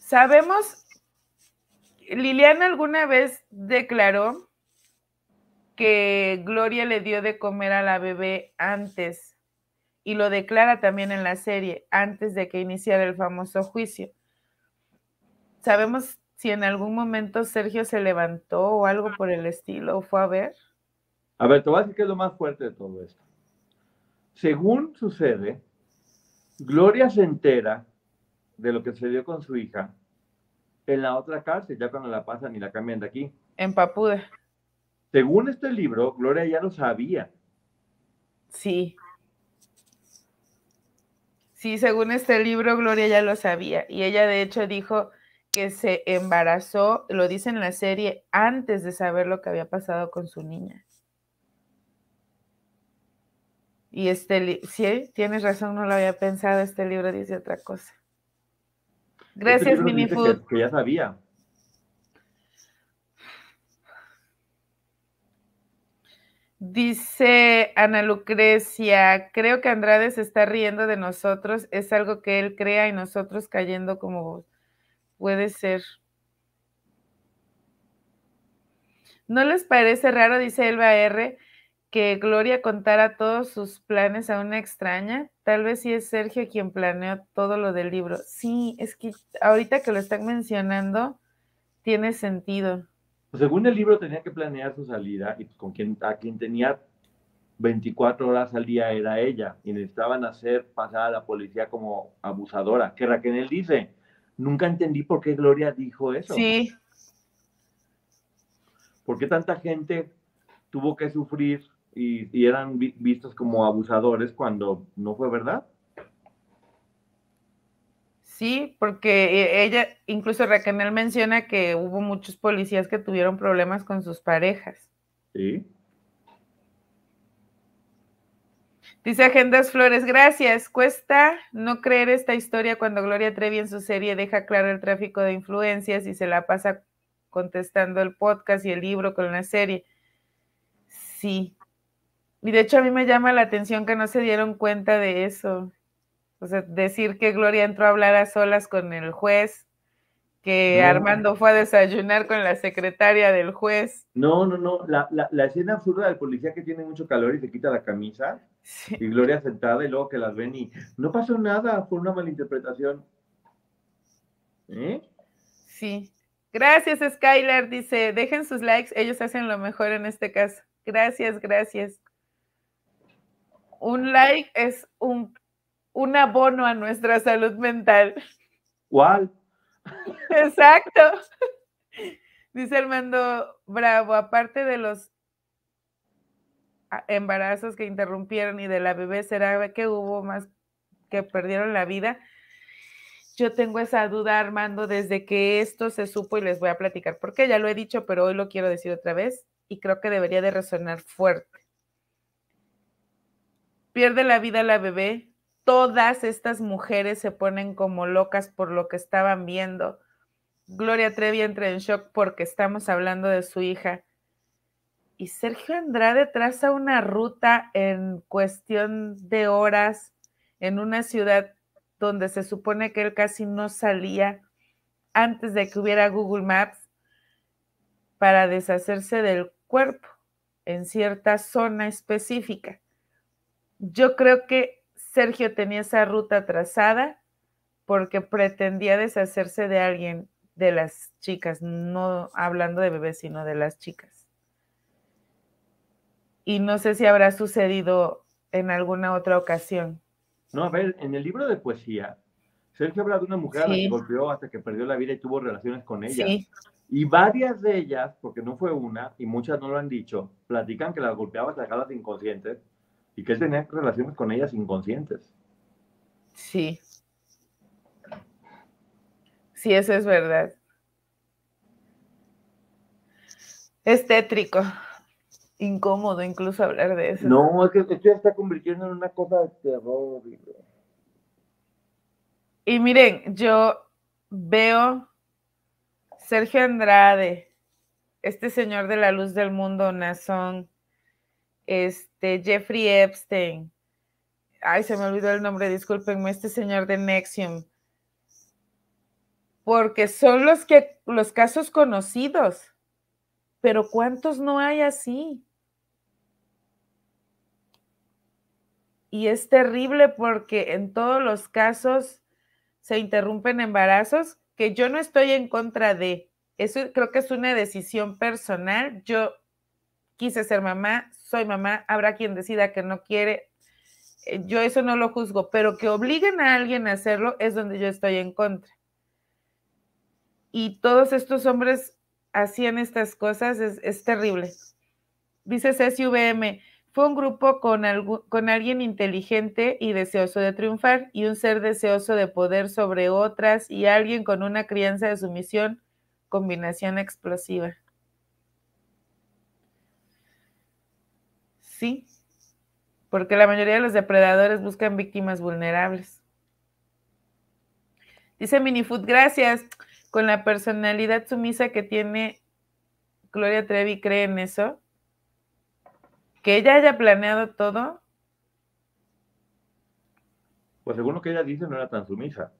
Sabemos, Liliana alguna vez declaró que Gloria le dio de comer a la bebé antes, y lo declara también en la serie, antes de que iniciara el famoso juicio. ¿Sabemos si en algún momento Sergio se levantó o algo por el estilo, o fue a ver? A ver, te voy que es lo más fuerte de todo esto. Según sucede, Gloria se entera de lo que sucedió con su hija en la otra cárcel, ya cuando la pasan y la cambian de aquí. En Papuda. Según este libro, Gloria ya lo sabía. Sí. Sí, según este libro, Gloria ya lo sabía. Y ella de hecho dijo que se embarazó, lo dice en la serie, antes de saber lo que había pasado con su niña. Y este, si tienes razón, no lo había pensado, este libro dice otra cosa. Gracias, Minifood. Que, ya sabía. Dice Ana Lucrecia, creo que Andrade se está riendo de nosotros, es algo que él crea y nosotros cayendo como Puede ser. ¿No les parece raro, dice Elba R., que Gloria contara todos sus planes a una extraña. Tal vez sí es Sergio quien planeó todo lo del libro. Sí, es que ahorita que lo están mencionando, tiene sentido. Pues, según el libro tenía que planear su salida y pues, con quien, a quien tenía 24 horas al día era ella y necesitaban hacer pasar a la policía como abusadora, que Raquel dice. Nunca entendí por qué Gloria dijo eso. Sí. ¿Por qué tanta gente tuvo que sufrir y, eran vistos como abusadores cuando no fue verdad. Sí, porque eh, ella, incluso Raquel menciona que hubo muchos policías que tuvieron problemas con sus parejas. Sí. Dice Agendas Flores, gracias. Cuesta no creer esta historia cuando Gloria Trevi en su serie deja claro el tráfico de influencias y se la pasa contestando el podcast y el libro con la serie. Sí. Y de hecho a mí me llama la atención que no se dieron cuenta de eso. O sea, decir que Gloria entró a hablar a solas con el juez, que Armando fue a desayunar con la secretaria del juez. No, no, no. La, escena absurda del policía que tiene mucho calor y se quita la camisa. Y Gloria sentada y luego que las ven y no pasó nada, fue una malinterpretación. ¿Eh? Sí. Gracias, Skylar. Dice, dejen sus likes, ellos hacen lo mejor en este caso. Gracias, gracias un like es un, abono a nuestra salud mental. ¿Cuál? Exacto. Dice Armando Bravo, aparte de los embarazos que interrumpieron y de la bebé, ¿será que hubo más que perdieron la vida? Yo tengo esa duda, Armando, desde que esto se supo y les voy a platicar porque ya lo he dicho, pero hoy lo quiero decir otra vez y creo que debería de resonar fuerte pierde la vida la bebé, todas estas mujeres se ponen como locas por lo que estaban viendo. Gloria Trevi entra en shock porque estamos hablando de su hija. Y Sergio detrás a una ruta en cuestión de horas en una ciudad donde se supone que él casi no salía antes de que hubiera Google Maps para deshacerse del cuerpo en cierta zona específica yo creo que Sergio tenía esa ruta trazada porque pretendía deshacerse de alguien de las chicas, no hablando de bebés, sino de las chicas. Y no sé si habrá sucedido en alguna otra ocasión. No, a ver, en el libro de poesía, Sergio habla de una mujer a la que golpeó hasta que perdió la vida y tuvo relaciones con ella. Y varias de ellas, porque no fue una, y muchas no lo han dicho, platican que la golpeaba hasta dejarlas inconsciente y que él tenía relaciones con ellas inconscientes. Sí. Sí, eso es verdad. Es tétrico, incómodo incluso hablar de eso. No, es que esto ya está convirtiendo en una cosa de terror. Y miren, yo veo Sergio Andrade, este señor de la luz del mundo, Nazón, este este, Jeffrey Epstein. Ay, se me olvidó el nombre, discúlpenme, este señor de Nexium. Porque son los que los casos conocidos. Pero cuántos no hay así? Y es terrible porque en todos los casos se interrumpen embarazos, que yo no estoy en contra de. Eso creo que es una decisión personal. Yo quise ser mamá, soy mamá, habrá quien decida que no quiere, eh, yo eso no lo juzgo, pero que obliguen a alguien a hacerlo es donde yo estoy en contra. Y todos estos hombres hacían estas cosas, es, es terrible. Dice CSVM, fue un grupo con, con alguien inteligente y deseoso de triunfar y un ser deseoso de poder sobre otras y alguien con una crianza de sumisión, combinación explosiva. Sí, porque la mayoría de los depredadores buscan víctimas vulnerables. Dice Minifood, gracias. Con la personalidad sumisa que tiene Gloria Trevi, ¿cree en eso? ¿Que ella haya planeado todo? Pues según lo que ella dice, no era tan sumisa.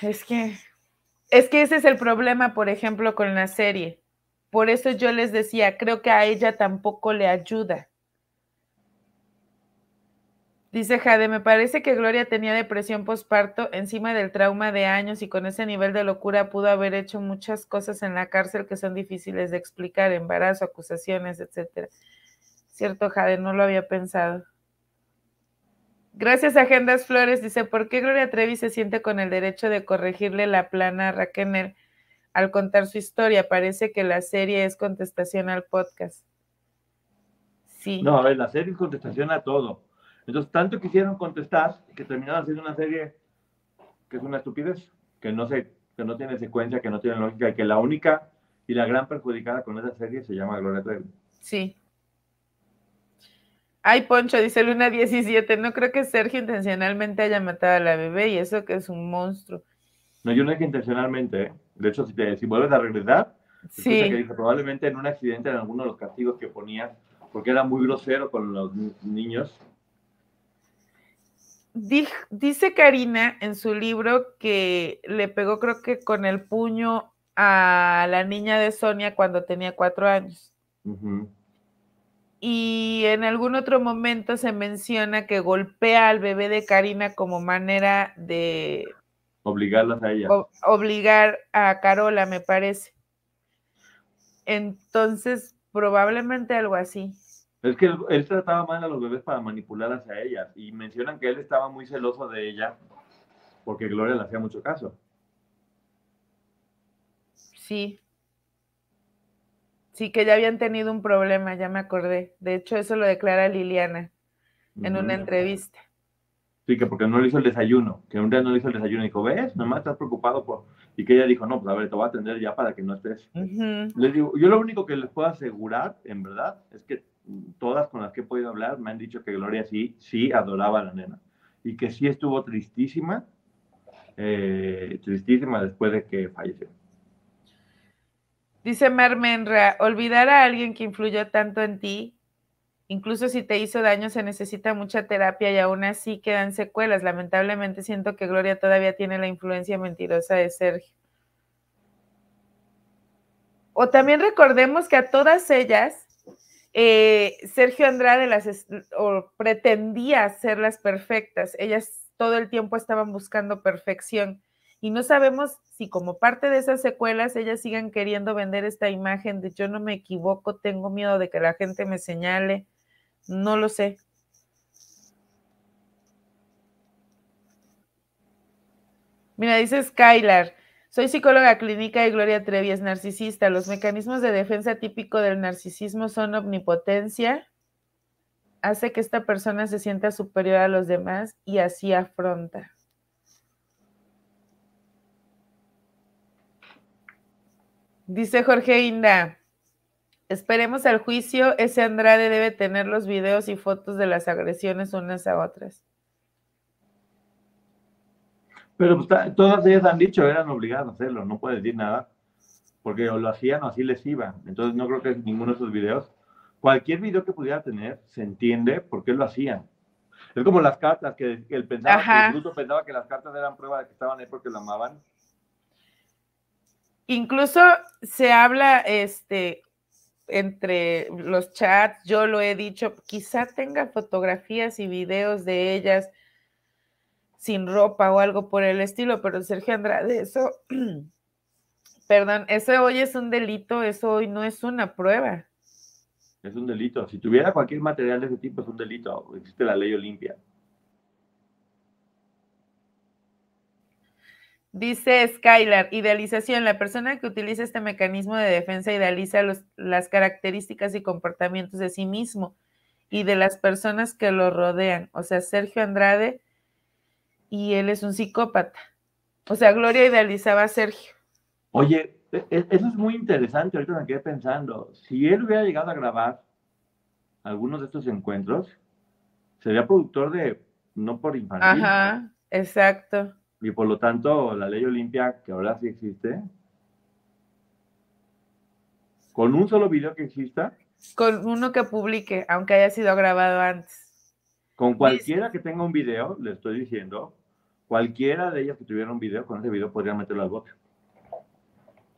Es que es que ese es el problema, por ejemplo, con la serie. Por eso yo les decía, creo que a ella tampoco le ayuda. Dice Jade, me parece que Gloria tenía depresión postparto encima del trauma de años y con ese nivel de locura pudo haber hecho muchas cosas en la cárcel que son difíciles de explicar, embarazo, acusaciones, etcétera. Cierto, Jade, no lo había pensado. Gracias Agendas Flores, dice, ¿por qué Gloria Trevi se siente con el derecho de corregirle la plana a Raquel al contar su historia? Parece que la serie es contestación al podcast. Sí. No, a ver, la serie es contestación a todo. Entonces, tanto quisieron contestar que terminaron haciendo una serie que es una estupidez, que no, sé, que no tiene secuencia, que no tiene lógica, que la única y la gran perjudicada con esa serie se llama Gloria Trevi. Sí. Ay, Poncho, dice Luna 17, no creo que Sergio intencionalmente haya matado a la bebé y eso que es un monstruo. No, yo no es que intencionalmente, ¿eh? de hecho, si, te, si vuelves a regresar, probablemente en un accidente, en alguno de los castigos que ponía, porque era muy grosero con los niños. dice Karina en su libro que le pegó, creo que con el puño a la niña de Sonia cuando tenía cuatro años y en algún otro momento se menciona que golpea al bebé de Karina como manera de obligarlas a ella. obligar a Carola, me parece. Entonces, probablemente algo así. Es que él, trataba mal a los bebés para manipularlas a ellas y mencionan que él estaba muy celoso de ella porque Gloria le hacía mucho caso. Sí. Sí, que ya habían tenido un problema, ya me acordé. De hecho, eso lo declara Liliana en una entrevista. Sí, que porque no le hizo el desayuno, que un día no le hizo el desayuno y dijo, ves, nomás estás preocupado por... Y que ella dijo, no, pues a ver, te voy a atender ya para que no estés. digo, yo lo único que les puedo asegurar, en verdad, es que todas con las que he podido hablar me han dicho que Gloria sí, sí adoraba a la nena. Y que sí estuvo tristísima, eh, tristísima después de que falleció. Dice Marmenra, olvidar a alguien que influyó tanto en ti, incluso si te hizo daño, se necesita mucha terapia y aún así quedan secuelas. Lamentablemente siento que Gloria todavía tiene la influencia mentirosa de Sergio. O también recordemos que a todas ellas, eh, Sergio Andrade las o pretendía las perfectas. Ellas todo el tiempo estaban buscando perfección y no sabemos si como parte de esas secuelas ellas sigan queriendo vender esta imagen de yo no me equivoco, tengo miedo de que la gente me señale, no lo sé. Mira, dice Skylar, soy psicóloga clínica y Gloria Trevi es narcisista. Los mecanismos de defensa típico del narcisismo son omnipotencia, hace que esta persona se sienta superior a los demás y así afronta. Dice Jorge Inda, esperemos al juicio, ese Andrade debe tener los videos y fotos de las agresiones unas a otras. Pero pues, todas ellas han dicho, eran obligadas a hacerlo, no puede decir nada, porque o lo hacían o así les iba. Entonces no creo que ninguno de esos videos, cualquier video que pudiera tener, se entiende por qué lo hacían. Es como las cartas, que, el, pensaba, pensaba que las cartas eran prueba de que estaban ahí porque lo amaban Incluso se habla este, entre los chats, yo lo he dicho, quizá tenga fotografías y videos de ellas sin ropa o algo por el estilo, pero Sergio Andrade, eso, perdón, eso hoy es un delito, eso hoy no es una prueba. Es un delito. Si tuviera cualquier material de ese tipo, es un delito. Existe la ley Olimpia. Dice Skylar, idealización, la persona que utiliza este mecanismo de defensa idealiza las características y comportamientos de sí mismo y de las personas que lo rodean. O sea, Sergio Andrade y él es un psicópata. O sea, Gloria idealizaba a Sergio. Oye, e, e, eso es muy interesante, ahorita me quedé pensando, si él hubiera llegado a grabar algunos de estos encuentros, sería productor de No por Infantil. Ajá, exacto. Y por lo tanto, la ley Olimpia, que ahora sí existe, con un solo video que exista. Con uno que publique, aunque haya sido grabado antes. Con cualquiera que tenga un video, le estoy diciendo, cualquiera de ellas que tuviera un video, con ese video podría meterlo al bote.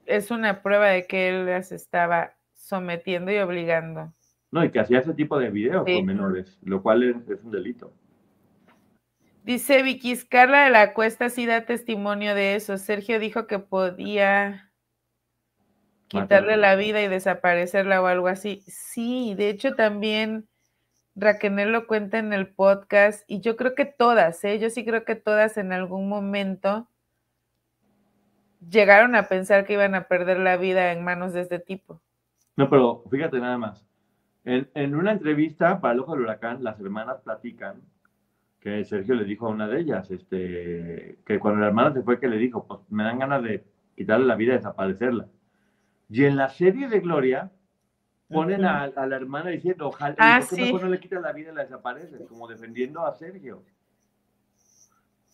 Es una prueba de que él las estaba sometiendo y obligando. No, y que hacía ese tipo de videos con menores, lo cual es un delito. Dice Vicky Carla de la Cuesta sí da testimonio de eso. Sergio dijo que podía quitarle la vida y desaparecerla o algo así. Sí, de hecho también Raquel lo cuenta en el podcast y yo creo que todas, ¿eh? yo sí creo que todas en algún momento llegaron a pensar que iban a perder la vida en manos de este tipo. No, pero fíjate nada más. En, en una entrevista para el Ojo Huracán, las hermanas platican que Sergio le dijo a una de ellas, este, que cuando la hermana se fue, que le dijo, pues me dan ganas de quitarle la vida, desaparecerla. Y en la serie de Gloria ponen a, la hermana diciendo, ojalá, ah, no le quita la vida y la desaparece? Como defendiendo a Sergio.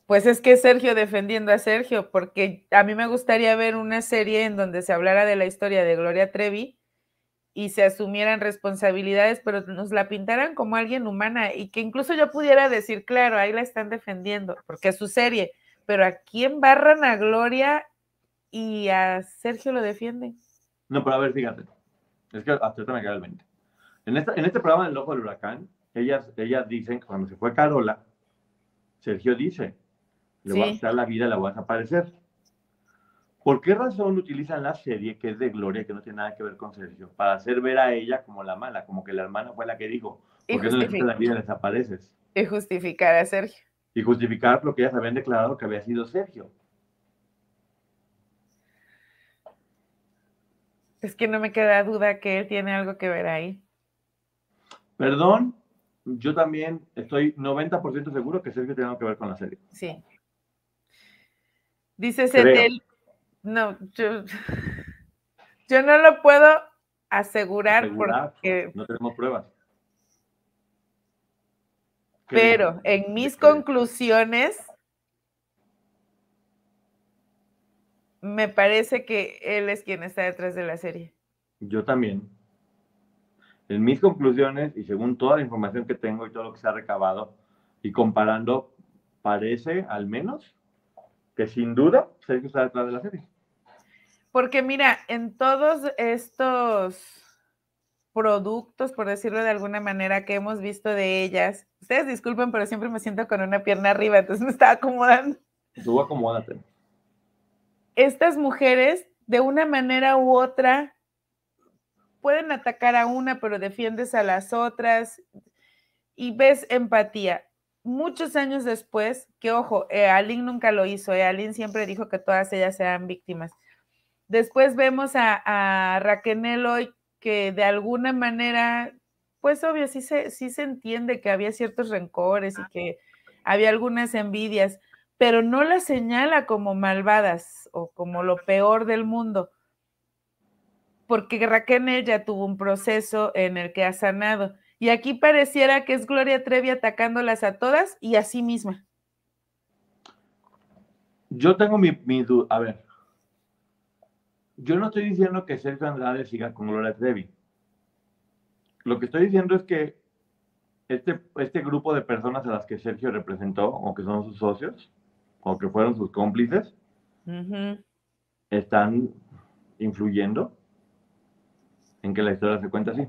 Pues es que Sergio defendiendo a Sergio, porque a mí me gustaría ver una serie en donde se hablara de la historia de Gloria Trevi y se asumieran responsabilidades, pero nos la pintaran como alguien humana y que incluso yo pudiera decir, claro, ahí la están defendiendo, porque es su serie, pero ¿a quién barran a Gloria y a Sergio lo defienden? No, pero a ver, fíjate, es que hasta me queda En, esta, en este programa del Ojo del Huracán, ellas, ellas dicen cuando se fue Carola, Sergio dice, le a quitar la vida, la voy a desaparecer. ¿Por qué razón utilizan la serie que es de Gloria, que no tiene nada que ver con Sergio, para hacer ver a ella como la mala, como que la hermana fue la que dijo, ¿por qué no la vida desapareces? Y justificar a Sergio. Y justificar lo que ellas habían declarado que había sido Sergio. Es que no me queda duda que él tiene algo que ver ahí. Perdón, yo también estoy 90% seguro que Sergio tiene algo que ver con la serie. Sí. Dice Cetel, no, yo, no lo puedo asegurar, porque... Pues, no tenemos pruebas. Pero en mis conclusiones, me parece que él es quien está detrás de la serie. Yo también. En mis conclusiones y según toda la información que tengo y todo lo que se ha recabado y comparando, parece al menos que sin duda que está detrás de la serie. Porque mira, en todos estos productos, por decirlo de alguna manera, que hemos visto de ellas, ustedes disculpen, pero siempre me siento con una pierna arriba, entonces me estaba acomodando. Tú acomódate. Estas mujeres, de una manera u otra, pueden atacar a una, pero defiendes a las otras y ves empatía. Muchos años después, que ojo, eh, Aline nunca lo hizo, eh, Aline siempre dijo que todas ellas eran víctimas. Después vemos a, a Raquel hoy que de alguna manera, pues obvio, sí se, sí se entiende que había ciertos rencores y que había algunas envidias, pero no las señala como malvadas o como lo peor del mundo, porque Raquel ya tuvo un proceso en el que ha sanado. Y aquí pareciera que es Gloria Trevi atacándolas a todas y a sí misma. Yo tengo mi, mi duda, a ver, yo no estoy diciendo que Sergio Andrade siga con Gloria Trevi. Lo que estoy diciendo es que este, este grupo de personas a las que Sergio representó, o que son sus socios, o que fueron sus cómplices, están influyendo en que la historia se cuente así.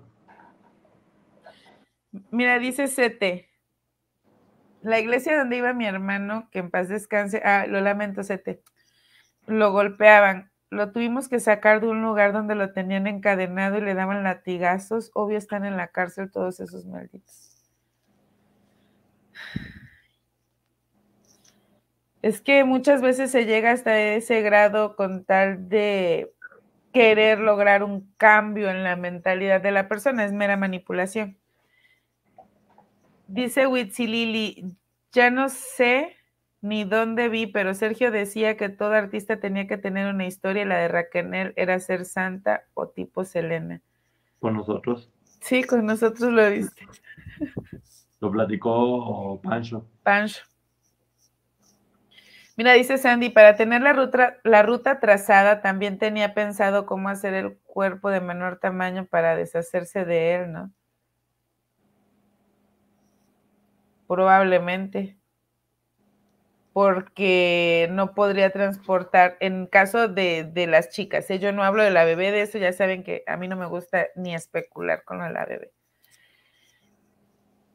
Mira, dice Sete, la iglesia donde iba mi hermano, que en paz descanse, ah, lo lamento, Sete, lo golpeaban. Lo tuvimos que sacar de un lugar donde lo tenían encadenado y le daban latigazos. Obvio están en la cárcel todos esos malditos. Es que muchas veces se llega hasta ese grado con tal de querer lograr un cambio en la mentalidad de la persona, es mera manipulación. Dice Witzilili, ya no sé ni dónde vi, pero Sergio decía que todo artista tenía que tener una historia, la de Raquel era ser santa o tipo Selena. ¿Con nosotros? Sí, con nosotros lo viste. Lo platicó Pancho. Pancho. Mira, dice Sandy, para tener la ruta, la ruta trazada también tenía pensado cómo hacer el cuerpo de menor tamaño para deshacerse de él, ¿no? Probablemente porque no podría transportar, en caso de, las chicas, ¿eh? yo no hablo de la bebé, de eso ya saben que a mí no me gusta ni especular con la bebé.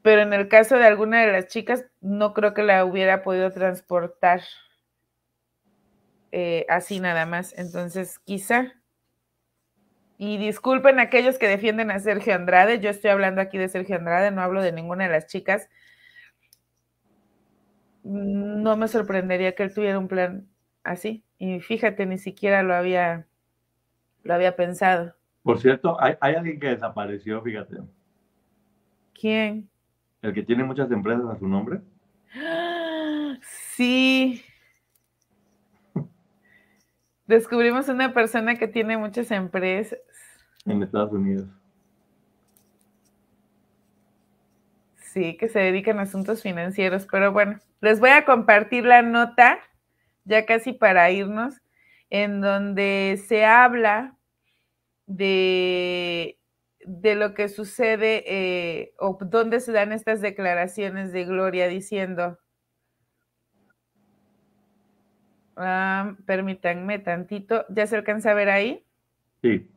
Pero en el caso de alguna de las chicas, no creo que la hubiera podido transportar eh, así nada más. Entonces, quizá. Y disculpen aquellos que defienden a Sergio Andrade, yo estoy hablando aquí de Sergio Andrade, no hablo de ninguna de las chicas no me sorprendería que él tuviera un plan así. Y fíjate, ni siquiera lo había, lo había pensado. Por cierto, hay, alguien que desapareció, fíjate. ¿Quién? El que tiene muchas empresas a su nombre. Sí. Descubrimos una persona que tiene muchas empresas. En Estados Unidos. Sí, que se dedican a asuntos financieros, pero bueno, les voy a compartir la nota, ya casi para irnos, en donde se habla de, de lo que sucede eh, o dónde se dan estas declaraciones de Gloria diciendo, ah, permítanme tantito, ¿ya se alcanza a ver ahí? Sí.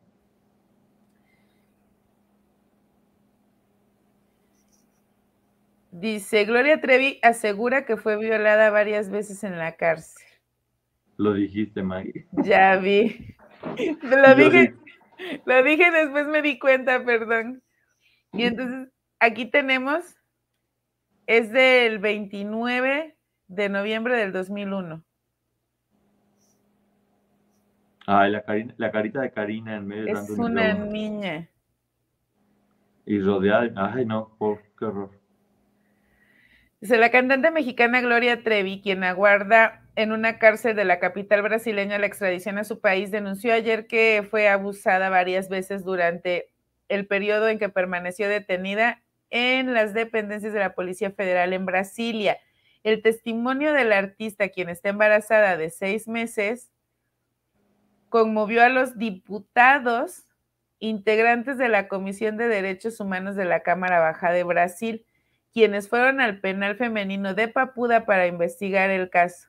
Dice, Gloria Trevi asegura que fue violada varias veces en la cárcel. Lo dijiste, Maggie. Ya vi. Lo dije, lo dije después me di cuenta, perdón. Y entonces, aquí tenemos, es del 29 de noviembre del 2001. Ah, la, carita de Karina en medio de Es una niña. Y rodeada Ay, no, por qué horror la cantante mexicana Gloria Trevi, quien aguarda en una cárcel de la capital brasileña la extradición a su país, denunció ayer que fue abusada varias veces durante el periodo en que permaneció detenida en las dependencias de la Policía Federal en Brasilia. El testimonio de la artista, quien está embarazada de seis meses, conmovió a los diputados integrantes de la Comisión de Derechos Humanos de la Cámara Baja de Brasil quienes fueron al penal femenino de Papuda para investigar el caso.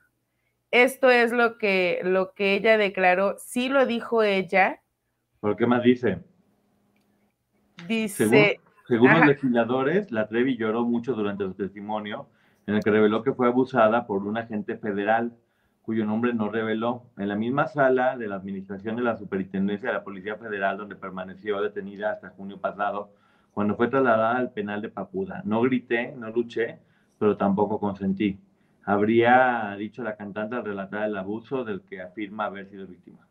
Esto es lo que, lo que ella declaró, sí lo dijo ella. ¿Por qué más dice? Dice. Según, según los legisladores, la Trevi lloró mucho durante su testimonio, en el que reveló que fue abusada por un agente federal cuyo nombre no reveló, en la misma sala de la Administración de la Superintendencia de la Policía Federal, donde permaneció detenida hasta junio pasado, cuando fue trasladada al penal de Papuda. No grité, no luché, pero tampoco consentí. Habría dicho la cantante al relatar el abuso del que afirma haber sido víctima.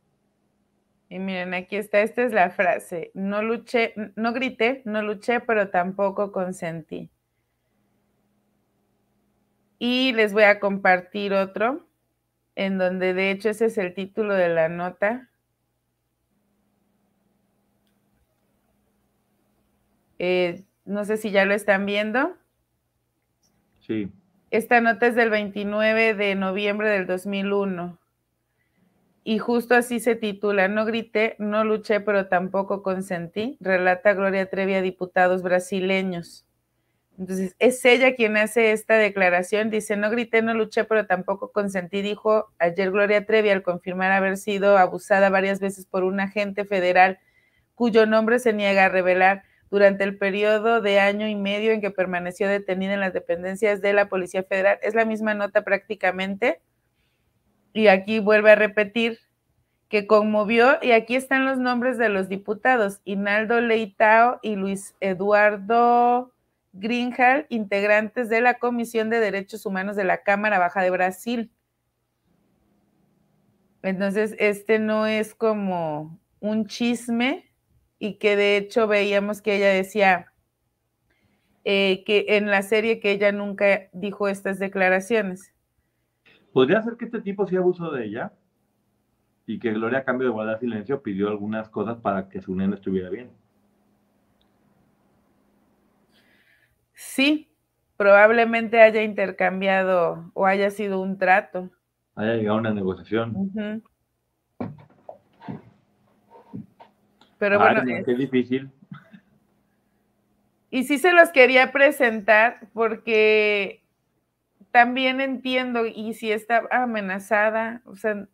Y miren, aquí está, esta es la frase. No luché, no grité, no luché, pero tampoco consentí. Y les voy a compartir otro, en donde de hecho ese es el título de la nota, Eh, no sé si ya lo están viendo. Sí. Esta nota es del 29 de noviembre del 2001. Y justo así se titula, No grité, no luché, pero tampoco consentí, relata Gloria Trevi a diputados brasileños. Entonces, es ella quien hace esta declaración, dice, no grité, no luché, pero tampoco consentí, dijo ayer Gloria Trevi al confirmar haber sido abusada varias veces por un agente federal cuyo nombre se niega a revelar durante el periodo de año y medio en que permaneció detenida en las dependencias de la Policía Federal. Es la misma nota prácticamente. Y aquí vuelve a repetir que conmovió, y aquí están los nombres de los diputados, Hinaldo Leitao y Luis Eduardo Grinjal integrantes de la Comisión de Derechos Humanos de la Cámara Baja de Brasil. Entonces, este no es como un chisme, y que de hecho veíamos que ella decía eh, que en la serie que ella nunca dijo estas declaraciones. Podría ser que este tipo sí abusó de ella y que Gloria a cambio de guardar silencio pidió algunas cosas para que su nena estuviera bien. Sí, probablemente haya intercambiado o haya sido un trato. Haya llegado a una negociación. Pero ah, bueno. qué difícil. Y sí se los quería presentar porque también entiendo y si está amenazada, o sea,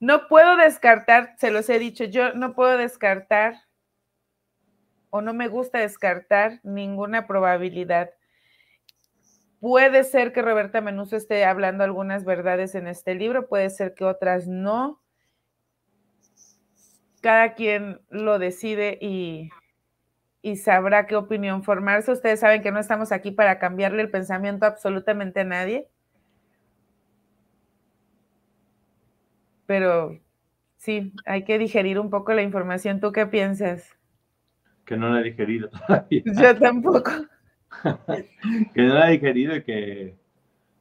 no puedo descartar, se los he dicho, yo no puedo descartar o no me gusta descartar ninguna probabilidad. Puede ser que Roberta Menuso esté hablando algunas verdades en este libro, puede ser que otras no cada quien lo decide y, sabrá qué opinión formarse. Ustedes saben que no estamos aquí para cambiarle el pensamiento a absolutamente a nadie. Pero sí, hay que digerir un poco la información. ¿Tú qué piensas? Que no la he digerido Yo tampoco. que no la he digerido y que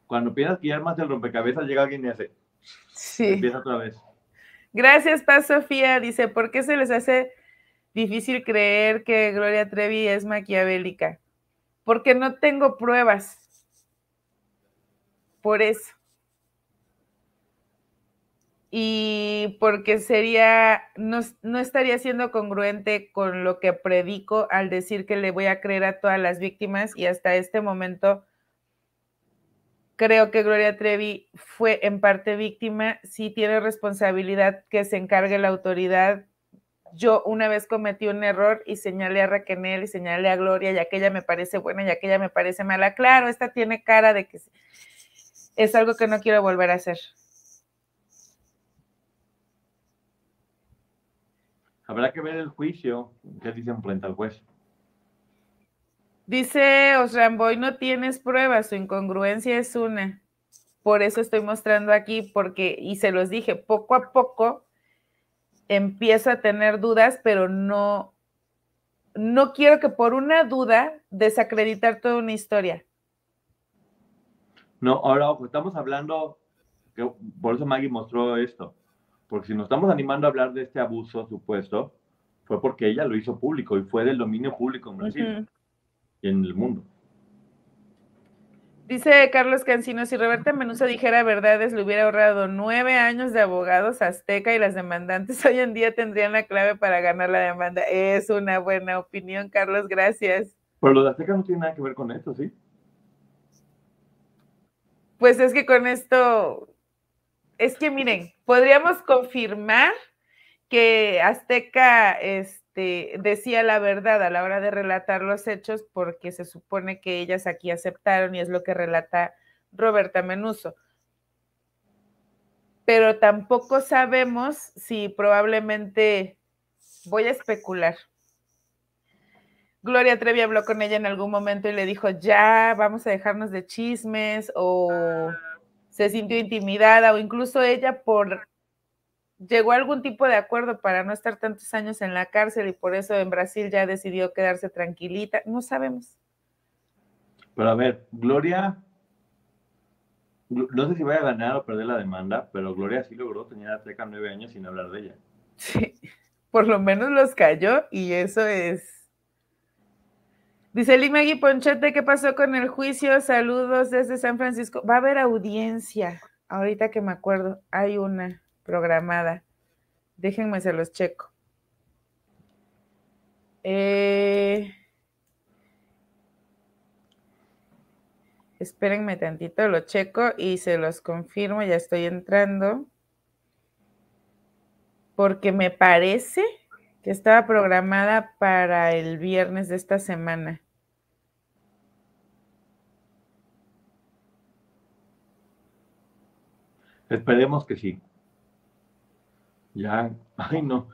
cuando piensas que ya armas del rompecabezas llega alguien y hace. Sí. Empieza otra vez. Gracias, Paz Sofía. Dice, ¿por qué se les hace difícil creer que Gloria Trevi es maquiavélica? Porque no tengo pruebas. Por eso. Y porque sería, no, no estaría siendo congruente con lo que predico al decir que le voy a creer a todas las víctimas y hasta este momento Creo que Gloria Trevi fue en parte víctima, sí tiene responsabilidad que se encargue la autoridad. Yo una vez cometí un error y señalé a Raquel y señalé a Gloria, ya que ella me parece buena, y que ella me parece mala. Claro, esta tiene cara de que es algo que no quiero volver a hacer. Habrá que ver el juicio, qué dicen frente al juez. Dice Osramboy, no tienes pruebas, su incongruencia es una. Por eso estoy mostrando aquí, porque, y se los dije, poco a poco empiezo a tener dudas, pero no, no quiero que por una duda desacreditar toda una historia. No, ahora estamos hablando, que por eso Maggie mostró esto, porque si nos estamos animando a hablar de este abuso supuesto, fue porque ella lo hizo público y fue del dominio público en Brasil en el mundo. Dice Carlos Cancino, si Roberta Menusa dijera verdades, le hubiera ahorrado nueve años de abogados azteca y las demandantes hoy en día tendrían la clave para ganar la demanda. Es una buena opinión, Carlos, gracias. Pero lo de azteca no tiene nada que ver con esto, ¿sí? Pues es que con esto, es que miren, podríamos confirmar que Azteca, es este, decía la verdad a la hora de relatar los hechos porque se supone que ellas aquí aceptaron y es lo que relata Roberta Menuso. Pero tampoco sabemos si probablemente voy a especular. Gloria Trevi habló con ella en algún momento y le dijo, ya, vamos a dejarnos de chismes, o ah. se sintió intimidada, o incluso ella por llegó a algún tipo de acuerdo para no estar tantos años en la cárcel y por eso en Brasil ya decidió quedarse tranquilita. No sabemos. Pero a ver, Gloria, no sé si vaya a ganar o perder la demanda, pero Gloria sí logró tener a Teca nueve años sin hablar de ella. Sí, por lo menos los cayó y eso es. Dice Limegui Ponchete, ¿qué pasó con el juicio? Saludos desde San Francisco. Va a haber audiencia, ahorita que me acuerdo, hay una programada. Déjenme, se los checo. Eh, espérenme tantito, lo checo y se los confirmo, ya estoy entrando. Porque me parece que estaba programada para el viernes de esta semana. Esperemos que sí. Ya, ay no.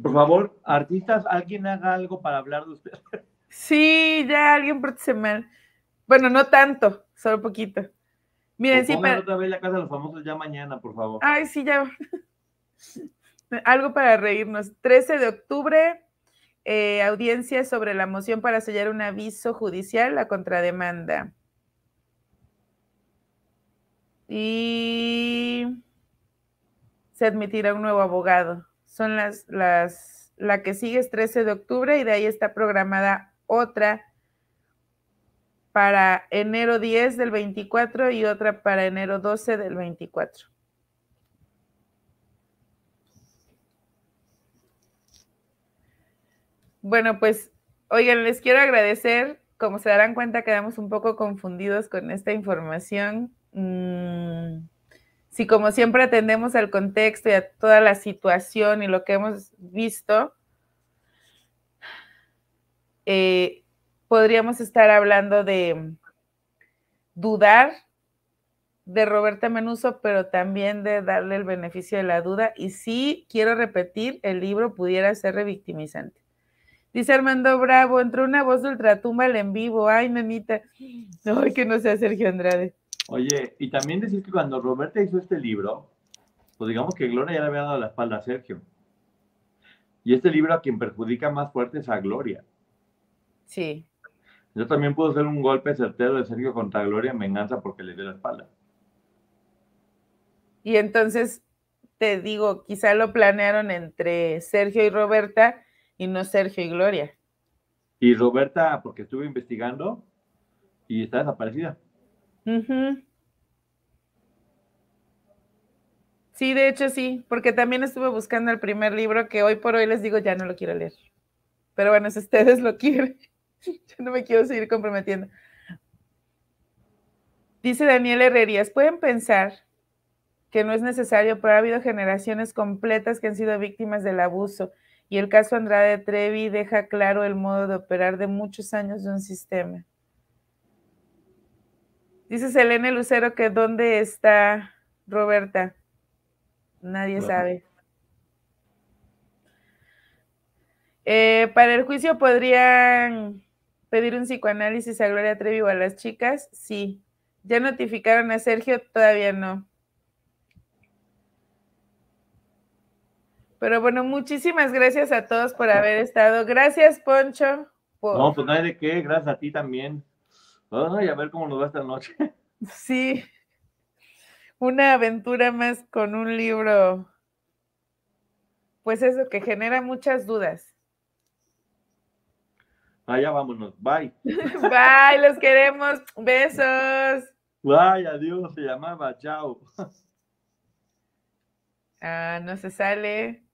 por favor, artistas, alguien haga algo para hablar de usted. Sí, ya alguien semana. Bueno, no tanto, solo poquito. Miren, sí, para... otra vez la casa de los famosos ya mañana, por favor. Ay, sí, ya. algo para reírnos. 13 de octubre, eh, audiencia sobre la moción para sellar un aviso judicial a contrademanda. Y se admitirá un nuevo abogado. Son las, las, la que sigue es 13 de octubre y de ahí está programada otra para enero 10 del 24 y otra para enero 12 del 24. Bueno, pues, oigan, les quiero agradecer. Como se darán cuenta, quedamos un poco confundidos con esta información. Mm si como siempre atendemos al contexto y a toda la situación y lo que hemos visto, eh, podríamos estar hablando de dudar de Roberta Menuso, pero también de darle el beneficio de la duda. Y sí, quiero repetir, el libro pudiera ser revictimizante. Dice Armando Bravo, entró una voz de ultratumba al en vivo. Ay, nenita. Ay, que no sea Sergio Andrade. Oye, y también decir que cuando Roberta hizo este libro, pues digamos que Gloria ya le había dado la espalda a Sergio. Y este libro a quien perjudica más fuerte es a Gloria. Sí. Yo también puedo ser un golpe certero de Sergio contra Gloria en venganza porque le dio la espalda. Y entonces te digo, quizá lo planearon entre Sergio y Roberta y no Sergio y Gloria. Y Roberta, porque estuve investigando y está desaparecida. Sí, de hecho sí, porque también estuve buscando el primer libro que hoy por hoy les digo ya no lo quiero leer. Pero bueno, si ustedes lo quieren, yo no me quiero seguir comprometiendo. Dice Daniel Herrerías, pueden pensar que no es necesario, pero ha habido generaciones completas que han sido víctimas del abuso y el caso Andrade Trevi deja claro el modo de operar de muchos años de un sistema. Dice Selene Lucero que dónde está Roberta. Nadie sabe. Eh, para el juicio podrían pedir un psicoanálisis a Gloria Trevi o a las chicas. Sí. ¿Ya notificaron a Sergio? Todavía no. Pero bueno, muchísimas gracias a todos por haber estado. Gracias, Poncho. No, pues nada de qué. Gracias a ti también. Ay, a ver cómo nos va esta noche. Sí. Una aventura más con un libro. Pues eso que genera muchas dudas. Allá ah, vámonos. Bye. Bye, los queremos. Besos. Bye, adiós. Se llamaba. Chao. Ah, no se sale.